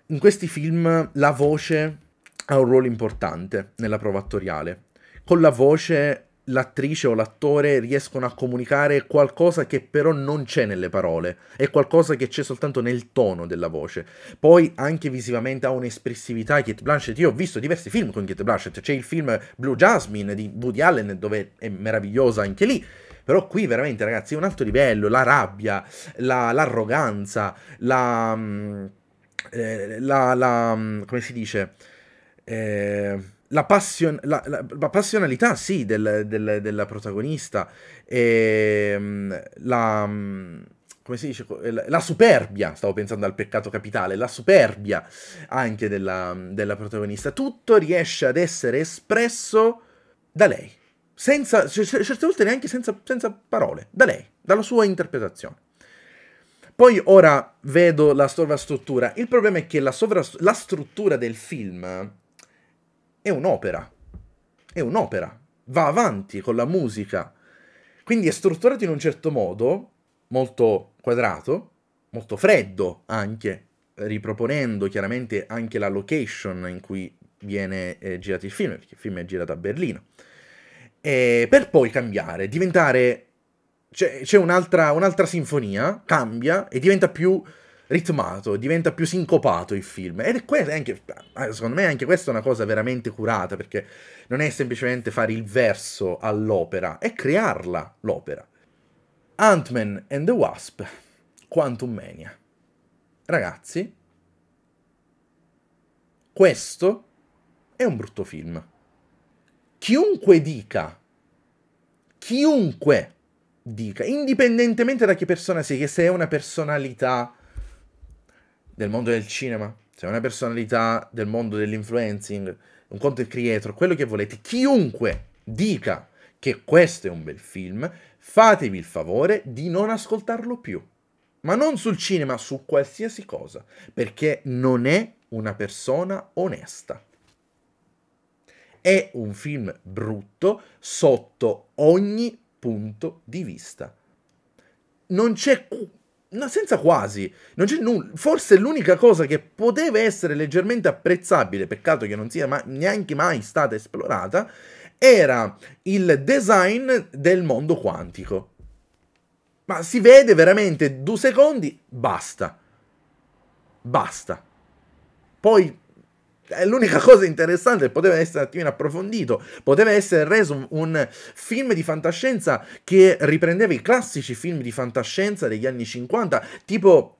[SPEAKER 1] in questi film la voce ha un ruolo importante nella prova attoriale. Con la voce l'attrice o l'attore riescono a comunicare qualcosa che però non c'è nelle parole, è qualcosa che c'è soltanto nel tono della voce. Poi anche visivamente ha un'espressività Kate Blanchett, io ho visto diversi film con Kate Blanchett, c'è il film Blue Jasmine di Woody Allen dove è meravigliosa anche lì. Però qui veramente ragazzi è un altro livello, la rabbia, la, l'arroganza, la, mm, eh, la, la... Mm, come si dice? Eh, la, passion, la, la, la passionalità, sì, del, del, della protagonista, e, ehm, la, mm, come si dice, la superbia, stavo pensando al peccato capitale, la superbia anche della, mm, della protagonista, tutto riesce ad essere espresso da lei, senza, certe volte neanche senza, senza parole, da lei, dalla sua interpretazione. Poi ora vedo la sovrastruttura. Il problema è che la, la struttura del film è un'opera, è un'opera, va avanti con la musica, quindi è strutturato in un certo modo, molto quadrato, molto freddo anche, riproponendo chiaramente anche la location in cui viene eh, girato il film, perché il film è girato a Berlino, e per poi cambiare, diventare... C'è, c'è un'altra, un'altra sinfonia, cambia e diventa più ritmato, diventa più sincopato il film. Ed è anche, secondo me anche questa è una cosa veramente curata, perché non è semplicemente fare il verso all'opera, è crearla l'opera. Ant-Man and the Wasp, Quantum Mania. Ragazzi, questo è un brutto film. Chiunque dica, chiunque dica, indipendentemente da che persona sia, che se è una personalità del mondo del cinema, sei cioè una personalità del mondo dell'influencing, un content creator, quello che volete, chiunque dica che questo è un bel film, fatevi il favore di non ascoltarlo più. Ma non sul cinema, su qualsiasi cosa, perché non è una persona onesta. È un film brutto sotto ogni punto di vista. Non c'è No, senza quasi. Nulla. Forse l'unica cosa che poteva essere leggermente apprezzabile, peccato che non sia ma neanche mai stata esplorata, era il design del mondo quantico. Ma si vede veramente due secondi, basta. Basta. Poi è l'unica cosa interessante, poteva essere un attimino approfondito, poteva essere reso un, film di fantascienza che riprendeva i classici film di fantascienza degli anni 50, tipo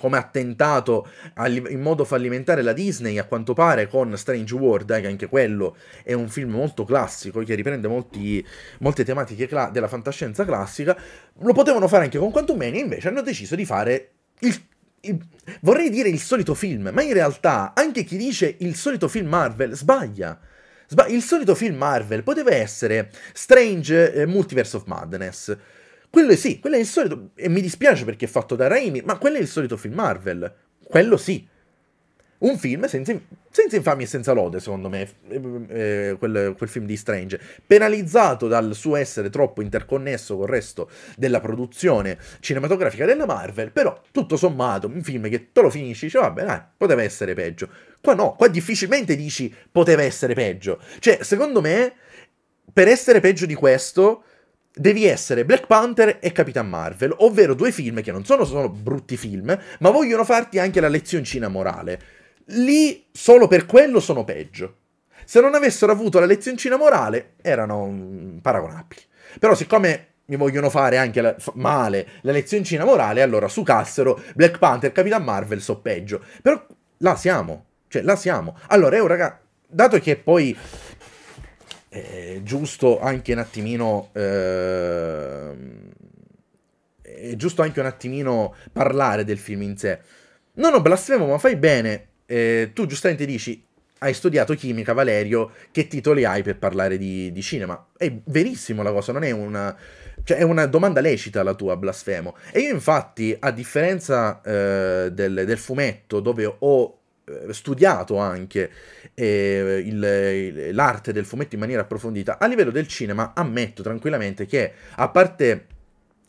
[SPEAKER 1] come attentato in modo fallimentare la Disney a quanto pare con Strange World, eh, che anche quello è un film molto classico che riprende molti, molte tematiche cla- della fantascienza classica, lo potevano fare anche con Quantum Mania, invece hanno deciso di fare il vorrei dire il solito film, ma in realtà anche chi dice il solito film Marvel sbaglia. Sba- il solito film Marvel poteva essere Strange eh, Multiverse of Madness. Quello sì, quello è il solito, e mi dispiace perché è fatto da Raimi, ma quello è il solito film Marvel. Quello sì. Un film senza, senza infamia e senza lode, secondo me, eh, eh, quel, quel, film di Strange, penalizzato dal suo essere troppo interconnesso col resto della produzione cinematografica della Marvel, però tutto sommato un film che te lo finisci, dice vabbè, dai, poteva essere peggio. Qua no, qua difficilmente dici poteva essere peggio. Cioè, secondo me, per essere peggio di questo, devi essere Black Panther e Capitan Marvel, ovvero due film che non sono solo brutti film, ma vogliono farti anche la lezioncina morale lì solo per quello sono peggio. Se non avessero avuto la lezioncina morale, erano paragonabili. Però siccome mi vogliono fare anche la, f- male la lezioncina morale, allora su Cassero, Black Panther, Capitan Marvel so peggio. Però là siamo, cioè là siamo. Allora, io eh, raga, dato che poi è eh, giusto anche un attimino... Eh, è giusto anche un attimino parlare del film in sé. No, no, blasfemo, ma fai bene eh, tu giustamente dici, hai studiato chimica, Valerio, che titoli hai per parlare di, di cinema? È verissimo la cosa, non è una... Cioè, è una domanda lecita la tua, blasfemo. E io, infatti, a differenza eh, del, del, fumetto, dove ho eh, studiato anche eh, il, il, l'arte del fumetto in maniera approfondita, a livello del cinema ammetto tranquillamente che, a parte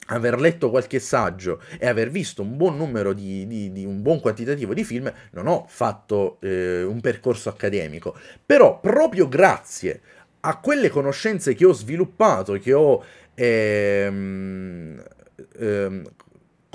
[SPEAKER 1] aver letto qualche saggio e aver visto un buon numero di, di, di un buon quantitativo di film, non ho fatto eh, un percorso accademico. Però proprio grazie a quelle conoscenze che ho sviluppato, che ho ehm, ehm,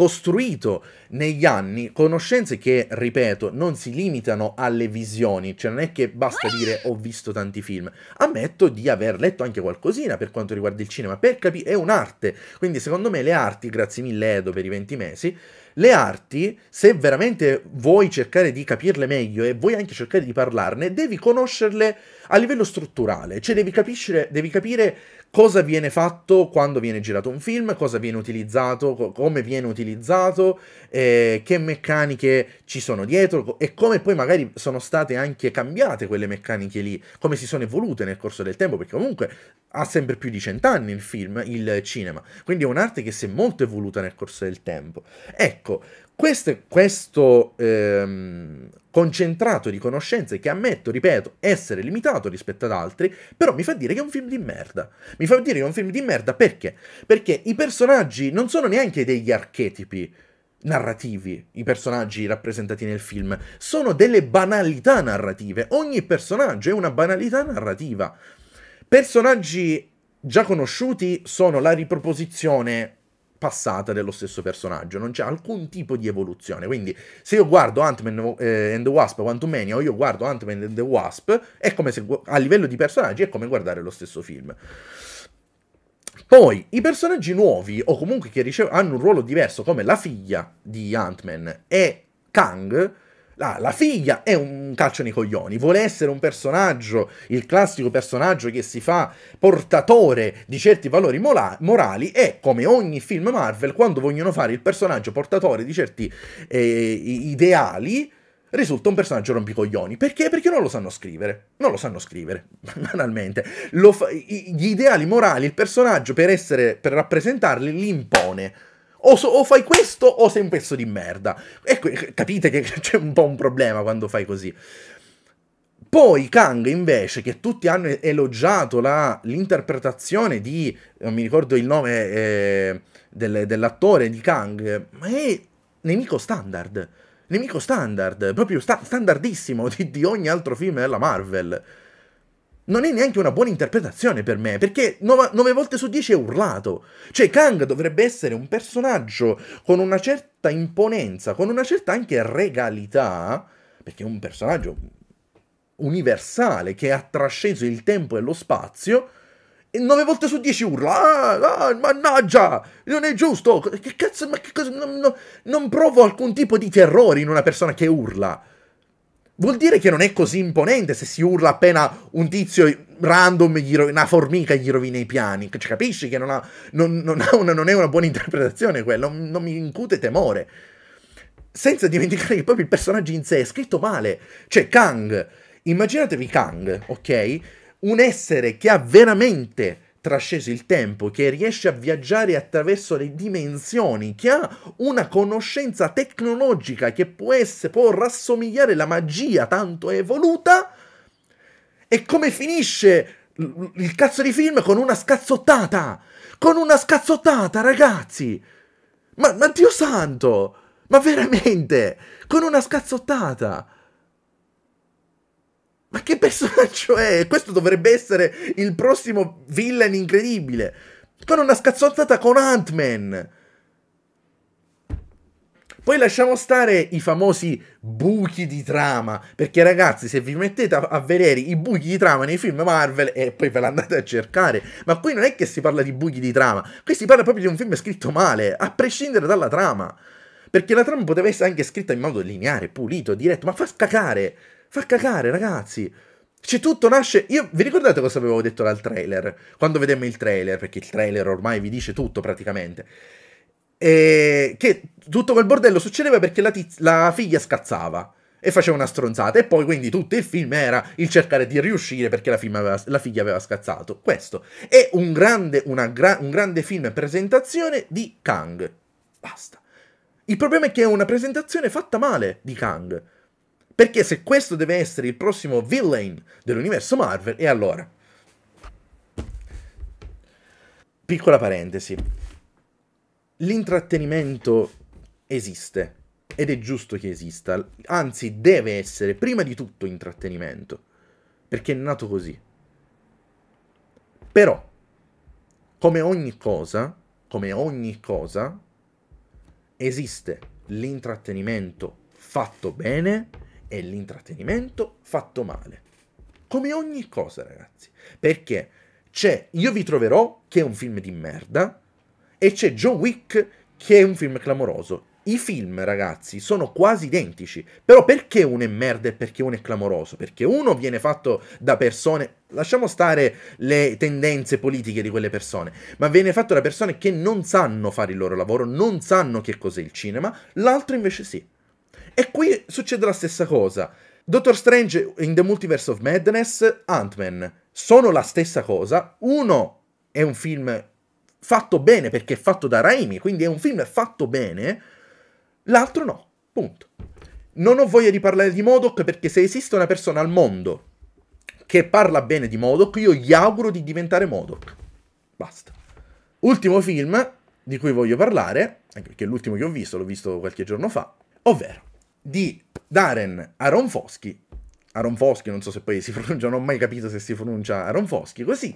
[SPEAKER 1] costruito negli anni conoscenze che, ripeto, non si limitano alle visioni, cioè non è che basta dire ho visto tanti film, ammetto di aver letto anche qualcosina per quanto riguarda il cinema, per capire, è un'arte, quindi secondo me le arti, grazie mille Edo per i 20 mesi, le arti, se veramente vuoi cercare di capirle meglio e vuoi anche cercare di parlarne, devi conoscerle a livello strutturale, cioè devi, capiscere, devi capire cosa viene fatto quando viene girato un film, cosa viene utilizzato, co- come viene utilizzato, eh, che meccaniche ci sono dietro e come poi magari sono state anche cambiate quelle meccaniche lì, come si sono evolute nel corso del tempo, perché comunque ha sempre più di cent'anni il film, il cinema, quindi è un'arte che si è molto evoluta nel corso del tempo. Ecco, questo, questo ehm, concentrato di conoscenze che ammetto, ripeto, essere limitato rispetto ad altri, però mi fa dire che è un film di merda. Mi fa dire che è un film di merda perché? Perché i personaggi non sono neanche degli archetipi narrativi, i personaggi rappresentati nel film, sono delle banalità narrative. Ogni personaggio è una banalità narrativa. Personaggi già conosciuti sono la riproposizione passata dello stesso personaggio, non c'è alcun tipo di evoluzione. Quindi se io guardo Ant-Man eh, and the Wasp Quantumania o io guardo Ant-Man and the Wasp, è come se a livello di personaggi è come guardare lo stesso film. Poi, i personaggi nuovi, o comunque che hanno un ruolo diverso, come la figlia di Ant-Man e Kang, Ah, la figlia è un calcio nei coglioni, vuole essere un personaggio, il classico personaggio che si fa portatore di certi valori mola- morali e come ogni film Marvel, quando vogliono fare il personaggio portatore di certi eh, ideali, risulta un personaggio rompicoglioni. Perché? Perché non lo sanno scrivere. Non lo sanno scrivere, banalmente. Fa- gli ideali morali, il personaggio per, essere, per rappresentarli, li impone o, so, o, fai questo o sei un pezzo di merda. Ecco, capite che c'è un po' un problema quando fai così. Poi Kang invece, che tutti hanno elogiato la, l'interpretazione di, non mi ricordo il nome eh, del, dell'attore di Kang, ma è nemico standard. Nemico standard, proprio sta- standardissimo di, di ogni altro film della Marvel non è neanche una buona interpretazione per me, perché 9 volte su 10 è urlato. Cioè Kang dovrebbe essere un personaggio con una certa imponenza, con una certa anche regalità, perché è un personaggio universale che ha trasceso il tempo e lo spazio, e 9 volte su 10 urla, ah, ah, mannaggia, non è giusto, che cazzo, ma che cosa, non, non, non provo alcun tipo di terrore in una persona che urla vuol dire che non è così imponente se si urla appena un tizio random, ro- una formica gli rovina i piani. Cioè, capisci che non, ha, non, non, ha una, non è una buona interpretazione quella, non, non mi incute temore. Senza dimenticare che proprio il personaggio in sé è scritto male. Cioè, Kang, immaginatevi Kang, ok? Un essere che ha veramente trasceso il tempo, che riesce a viaggiare attraverso le dimensioni, che ha una conoscenza tecnologica che può, essere, può rassomigliare la magia tanto evoluta, e come finisce il cazzo di film con una scazzottata! Con una scazzottata, ragazzi! Ma, ma Dio santo! Ma veramente! Con una scazzottata! Ma che personaggio è? Questo dovrebbe essere il prossimo villain incredibile. Con una scazzottata con Ant-Man. Poi lasciamo stare i famosi buchi di trama, perché ragazzi se vi mettete a, vedere i buchi di trama nei film Marvel e eh, poi ve l'andate a cercare, ma qui non è che si parla di buchi di trama, qui si parla proprio di un film scritto male, a prescindere dalla trama, perché la trama poteva essere anche scritta in modo lineare, pulito, diretto, ma fa scacare. Fa cagare, ragazzi. C'è tutto nasce. Io, vi ricordate cosa avevo detto dal trailer? Quando vedemmo il trailer, perché il trailer ormai vi dice tutto praticamente. E che tutto quel bordello succedeva perché la, tiz- la figlia scazzava e faceva una stronzata. E poi, quindi, tutto il film era il cercare di riuscire perché la, aveva, la figlia aveva scazzato. Questo è un grande, gra- un grande film presentazione di Kang. Basta. Il problema è che è una presentazione fatta male di Kang. Perché se questo deve essere il prossimo villain dell'universo Marvel, e allora... Piccola parentesi. L'intrattenimento esiste ed è giusto che esista, anzi deve essere prima di tutto intrattenimento, perché è nato così. Però, come ogni cosa, come ogni cosa, esiste l'intrattenimento fatto bene è l'intrattenimento fatto male. Come ogni cosa, ragazzi. Perché c'è Io vi troverò, che è un film di merda, e c'è John Wick, che è un film clamoroso. I film, ragazzi, sono quasi identici. Però perché uno è merda e perché uno è clamoroso? Perché uno viene fatto da persone. Lasciamo stare le tendenze politiche di quelle persone, ma viene fatto da persone che non sanno fare il loro lavoro, non sanno che cos'è il cinema, l'altro invece sì. E qui succede la stessa cosa. Doctor Strange in The Multiverse of Madness, Ant-Man, sono la stessa cosa. Uno è un film fatto bene perché è fatto da Raimi, quindi è un film fatto bene, l'altro no, punto. Non ho voglia di parlare di Modoc perché se esiste una persona al mondo che parla bene di Modoc, io gli auguro di diventare Modoc. Basta. Ultimo film di cui voglio parlare, anche perché è l'ultimo che ho visto, l'ho visto qualche giorno fa, ovvero di Darren Aaron Foschi, non so se poi si pronuncia, non ho mai capito se si pronuncia Aaron Foschi, così.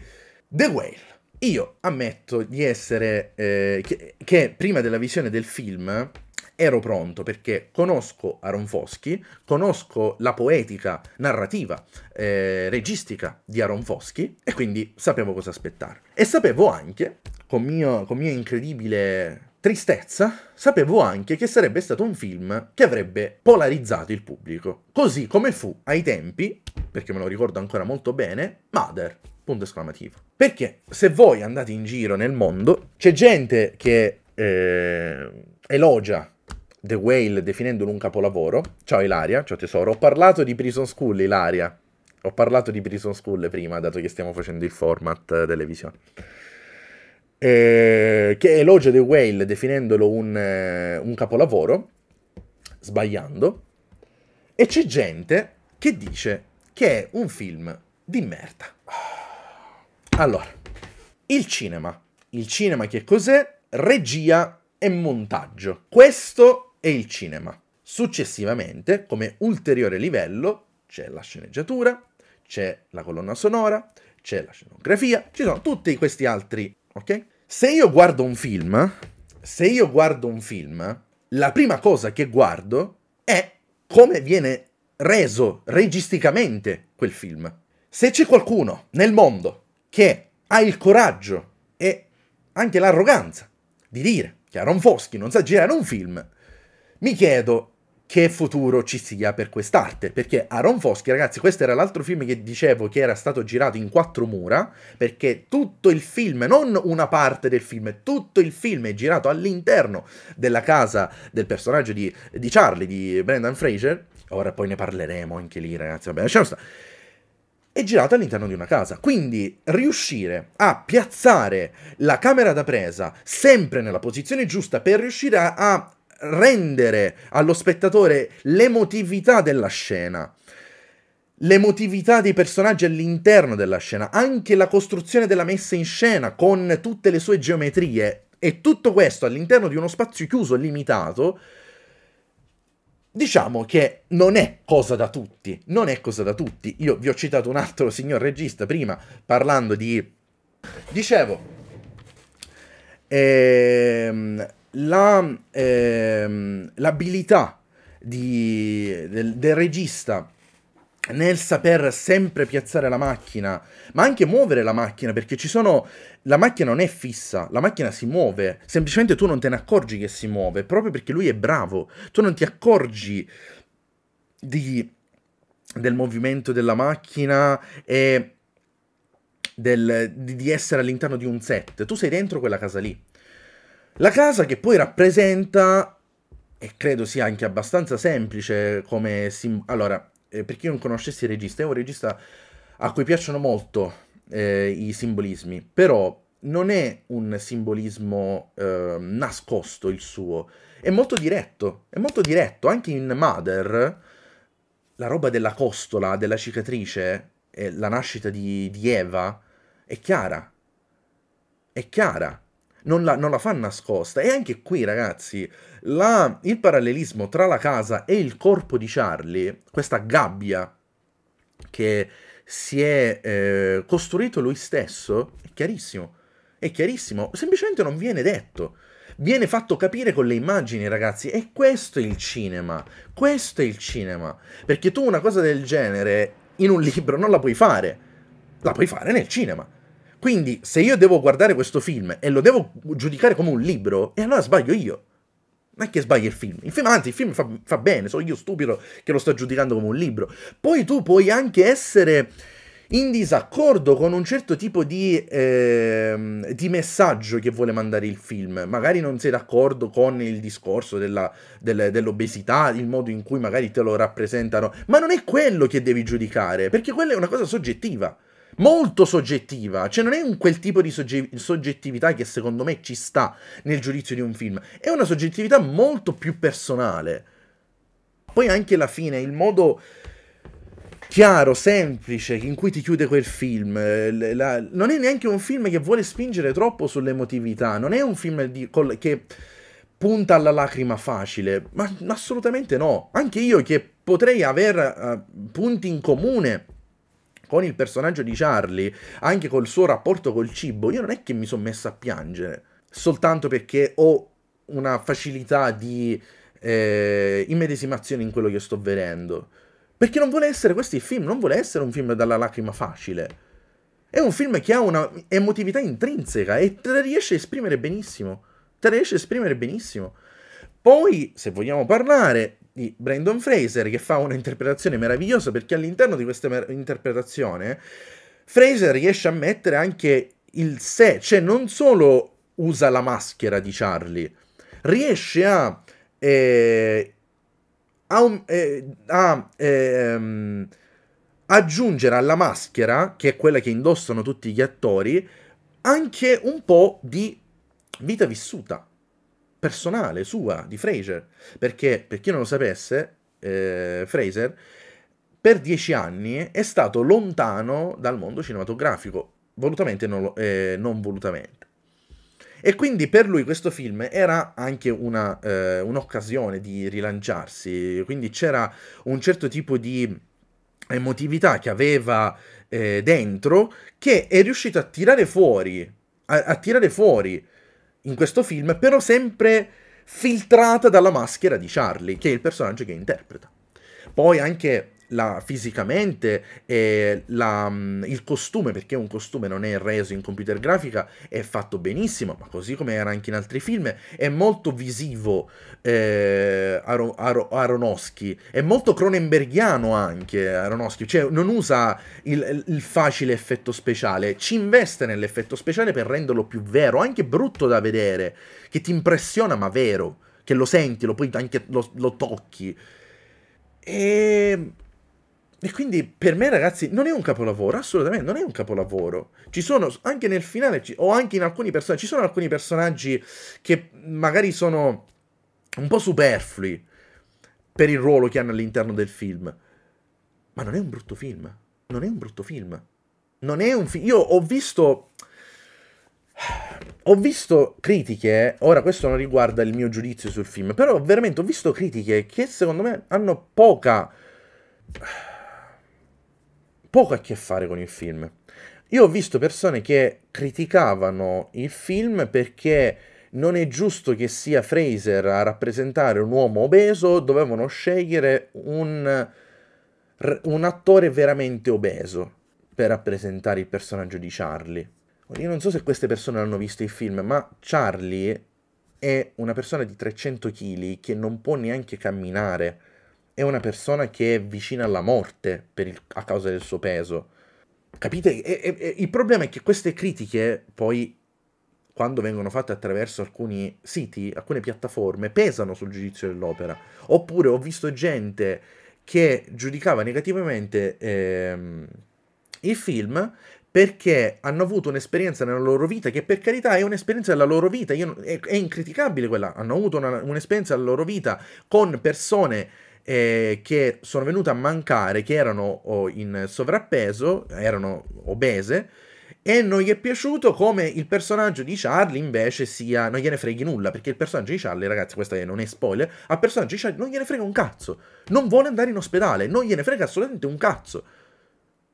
[SPEAKER 1] The Whale. Io ammetto di essere... Eh, che, che prima della visione del film ero pronto perché conosco Aaron Foschi, conosco la poetica narrativa, eh, registica di Aaron Foschi e quindi sapevo cosa aspettare. E sapevo anche, con mio, con mio incredibile tristezza, sapevo anche che sarebbe stato un film che avrebbe polarizzato il pubblico. Così come fu ai tempi, perché me lo ricordo ancora molto bene, Mother. Punto esclamativo. Perché se voi andate in giro nel mondo, c'è gente che eh, elogia The Whale definendolo un capolavoro. Ciao Ilaria, ciao tesoro. Ho parlato di Prison School, Ilaria. Ho parlato di Prison School prima, dato che stiamo facendo il format delle eh, visioni. Eh, che elogia The Whale definendolo un, eh, un capolavoro, sbagliando, e c'è gente che dice che è un film di merda. Allora, il cinema. Il cinema che cos'è? Regia e montaggio. Questo è il cinema. Successivamente, come ulteriore livello, c'è la sceneggiatura, c'è la colonna sonora, c'è la scenografia, ci sono tutti questi altri ok? Se io guardo un film, se io guardo un film, la prima cosa che guardo è come viene reso registicamente quel film. Se c'è qualcuno nel mondo che ha il coraggio e anche l'arroganza di dire che Aaron Foschi non sa girare un film, mi chiedo, che futuro ci sia per quest'arte. Perché Aaron Foschi, ragazzi, questo era l'altro film che dicevo che era stato girato in quattro mura, perché tutto il film, non una parte del film, tutto il film è girato all'interno della casa del personaggio di, di Charlie, di Brendan Fraser. Ora poi ne parleremo anche lì, ragazzi. Vabbè, lasciamo stare. È girato all'interno di una casa, quindi riuscire a piazzare la camera da presa sempre nella posizione giusta per riuscire a, a rendere allo spettatore l'emotività della scena l'emotività dei personaggi all'interno della scena, anche la costruzione della messa in scena con tutte le sue geometrie e tutto questo all'interno di uno spazio chiuso e limitato, diciamo che non è cosa da tutti, non è cosa da tutti. Io vi ho citato un altro signor regista prima parlando di... Dicevo, ehm, la, ehm, l'abilità di, del, del regista nel saper sempre piazzare la macchina, ma anche muovere la macchina, perché ci sono... La macchina non è fissa, la macchina si muove, semplicemente tu non te ne accorgi che si muove, proprio perché lui è bravo, tu non ti accorgi di... del movimento della macchina e del... di essere all'interno di un set, tu sei dentro quella casa lì. La casa che poi rappresenta, e credo sia anche abbastanza semplice come... Sim- allora, eh, per chi non conoscesse il regista, è un regista a cui piacciono molto eh, i simbolismi, però non è un simbolismo eh, nascosto il suo, è molto diretto, è molto diretto, anche in Mother, la roba della costola, della cicatrice, eh, la nascita di, di Eva, è chiara, è chiara non la, non la fa nascosta. E anche qui, ragazzi, la, il parallelismo tra la casa e il corpo di Charlie, questa gabbia che si è eh, costruito lui stesso, è chiarissimo. È chiarissimo, semplicemente non viene detto. Viene fatto capire con le immagini, ragazzi. E questo è il cinema. Questo è il cinema. Perché tu una cosa del genere in un libro non la puoi fare. La puoi fare nel cinema. Quindi se io devo guardare questo film e lo devo giudicare come un libro, e allora sbaglio io. Non è che sbaglia il film. Il film, anzi, il film fa, fa bene, sono io stupido che lo sto giudicando come un libro. Poi tu puoi anche essere in disaccordo con un certo tipo di, eh, di, messaggio che vuole mandare il film. Magari non sei d'accordo con il discorso della, del, dell'obesità, il modo in cui magari te lo rappresentano, ma non è quello che devi giudicare, perché quella è una cosa soggettiva molto soggettiva, cioè non è un quel tipo di sogge- soggettività che secondo me ci sta nel giudizio di un film, è una soggettività molto più personale. Poi anche la fine, il modo chiaro, semplice, in cui ti chiude quel film. Eh, la, non è neanche un film che vuole spingere troppo sull'emotività, non è un film di, col, che punta alla lacrima facile, ma assolutamente no. Anche io che potrei avere uh, punti in comune con il personaggio di Charlie, anche col suo rapporto col cibo, io non è che mi sono messo a piangere soltanto perché ho una facilità di eh, immedesimazione in quello che sto vedendo. Perché non vuole essere questo il film, non vuole essere un film dalla lacrima facile. È un film che ha una emotività intrinseca e te la riesce a esprimere benissimo. Te la riesce a esprimere benissimo. Poi, se vogliamo parlare di Brandon Fraser che fa un'interpretazione meravigliosa perché all'interno di questa mer- interpretazione Fraser riesce a mettere anche il sé, cioè non solo usa la maschera di Charlie, riesce a... Eh, a, um, eh, a ehm, aggiungere alla maschera, che è quella che indossano tutti gli attori, anche un po' di vita vissuta personale sua, di Fraser, perché per chi non lo sapesse, eh, Fraser per dieci anni è stato lontano dal mondo cinematografico, volutamente non, eh, non volutamente. E quindi per lui questo film era anche una, eh, un'occasione di rilanciarsi, quindi c'era un certo tipo di emotività che aveva eh, dentro che è riuscito a tirare fuori, a, a tirare fuori in questo film, però sempre filtrata dalla maschera di Charlie, che è il personaggio che interpreta. Poi anche la, fisicamente eh, la, mm, il costume, perché un costume non è reso in computer grafica, è fatto benissimo, ma così come era anche in altri film, è molto visivo eh, Aro, Aro, Aronofsky, è molto cronenberghiano anche Aronofsky, cioè non usa il, il facile effetto speciale, ci investe nell'effetto speciale per renderlo più vero, anche brutto da vedere, che ti impressiona ma vero, che lo senti, lo, poi anche lo, lo tocchi. E e quindi per me, ragazzi, non è un capolavoro, assolutamente non è un capolavoro. Ci sono, anche nel finale, o anche in alcuni personaggi, ci sono alcuni personaggi che magari sono un po' superflui per il ruolo che hanno all'interno del film. Ma non è un brutto film. Non è un brutto film. Non è un film. Io ho visto. Ho visto critiche, eh. ora questo non riguarda il mio giudizio sul film, però veramente ho visto critiche che secondo me hanno poca poco a che fare con il film. Io ho visto persone che criticavano il film perché non è giusto che sia Fraser a rappresentare un uomo obeso, dovevano scegliere un, un attore veramente obeso per rappresentare il personaggio di Charlie. Io non so se queste persone hanno visto il film, ma Charlie è una persona di 300 kg che non può neanche camminare è una persona che è vicina alla morte il, a causa del suo peso. Capite? E, e, e, il problema è che queste critiche poi, quando vengono fatte attraverso alcuni siti, alcune piattaforme, pesano sul giudizio dell'opera. Oppure ho visto gente che giudicava negativamente ehm, il film perché hanno avuto un'esperienza nella loro vita che per carità è un'esperienza della loro vita, Io, è, è, incriticabile quella, hanno avuto una, un'esperienza della loro vita con persone eh, che sono venute a mancare, che erano in sovrappeso, erano obese, e non gli è piaciuto come il personaggio di Charlie invece sia. Non gliene freghi nulla. Perché il personaggio di Charlie, ragazzi, questo non è spoiler. Al personaggio di Charlie non gliene frega un cazzo. Non vuole andare in ospedale. Non gliene frega assolutamente un cazzo.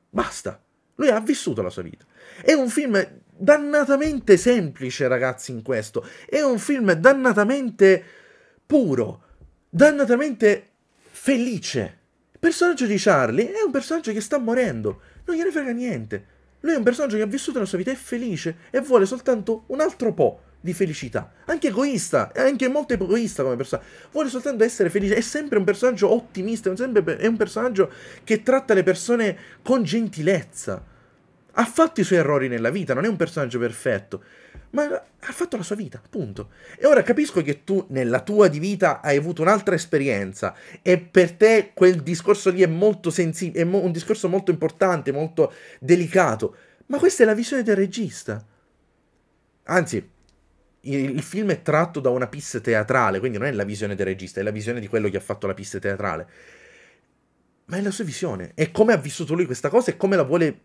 [SPEAKER 1] Basta. Lui ha vissuto la sua vita. È un film dannatamente semplice, ragazzi, in questo. È un film dannatamente puro. Dannatamente felice. Il personaggio di Charlie è un personaggio che sta morendo, non gliene frega niente. Lui è un personaggio che ha vissuto la sua vita, è felice e vuole soltanto un altro po' di felicità. Anche egoista, anche molto egoista come persona. Vuole soltanto essere felice. È sempre un personaggio ottimista, è, è un personaggio che tratta le persone con gentilezza. Ha fatto i suoi errori nella vita, non è un personaggio perfetto ma ha fatto la sua vita, punto. E ora capisco che tu nella tua di vita hai avuto un'altra esperienza e per te quel discorso lì è molto sensibile, è mo- un discorso molto importante, molto delicato, ma questa è la visione del regista. Anzi, il, film è tratto da una pista teatrale, quindi non è la visione del regista, è la visione di quello che ha fatto la pista teatrale. Ma è la sua visione, è come ha vissuto lui questa cosa e come la vuole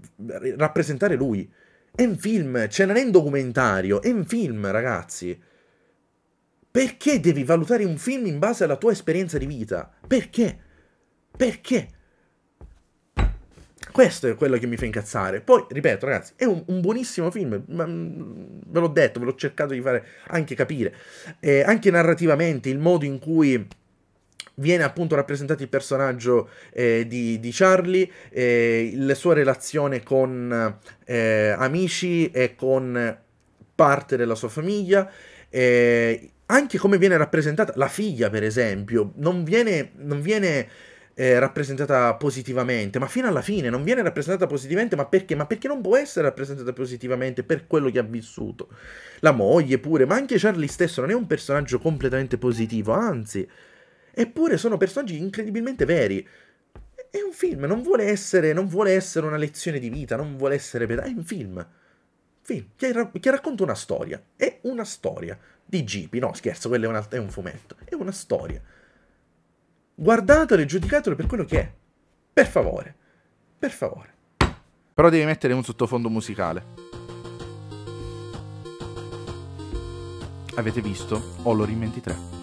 [SPEAKER 1] rappresentare lui. È un film, cioè non è un documentario, è un film, ragazzi. Perché devi valutare un film in base alla tua esperienza di vita? Perché? Perché? Questo è quello che mi fa incazzare. Poi, ripeto, ragazzi, è un, un buonissimo film. Ma, mm, ve l'ho detto, ve l'ho cercato di fare anche capire. Eh, anche narrativamente, il modo in cui viene appunto rappresentato il personaggio eh, di, di, Charlie, eh, la sua relazione con eh, amici e con parte della sua famiglia. Eh, anche come viene rappresentata la figlia, per esempio, non viene, non viene eh, rappresentata positivamente, ma fino alla fine non viene rappresentata positivamente, ma perché? Ma perché non può essere rappresentata positivamente per quello che ha vissuto. La moglie pure, ma anche Charlie stesso non è un personaggio completamente positivo, anzi, Eppure sono personaggi incredibilmente veri. È un film, non vuole essere, non vuole essere una lezione di vita, non vuole essere pedagogico, è un film. Film che, ra- che, racconta una storia. È una storia di Gipi. No, scherzo, quello è un, è un fumetto. È una storia. Guardatelo e giudicatelo per quello che è. Per favore. Per favore. Però devi mettere un sottofondo musicale. Avete visto Hollow in 23?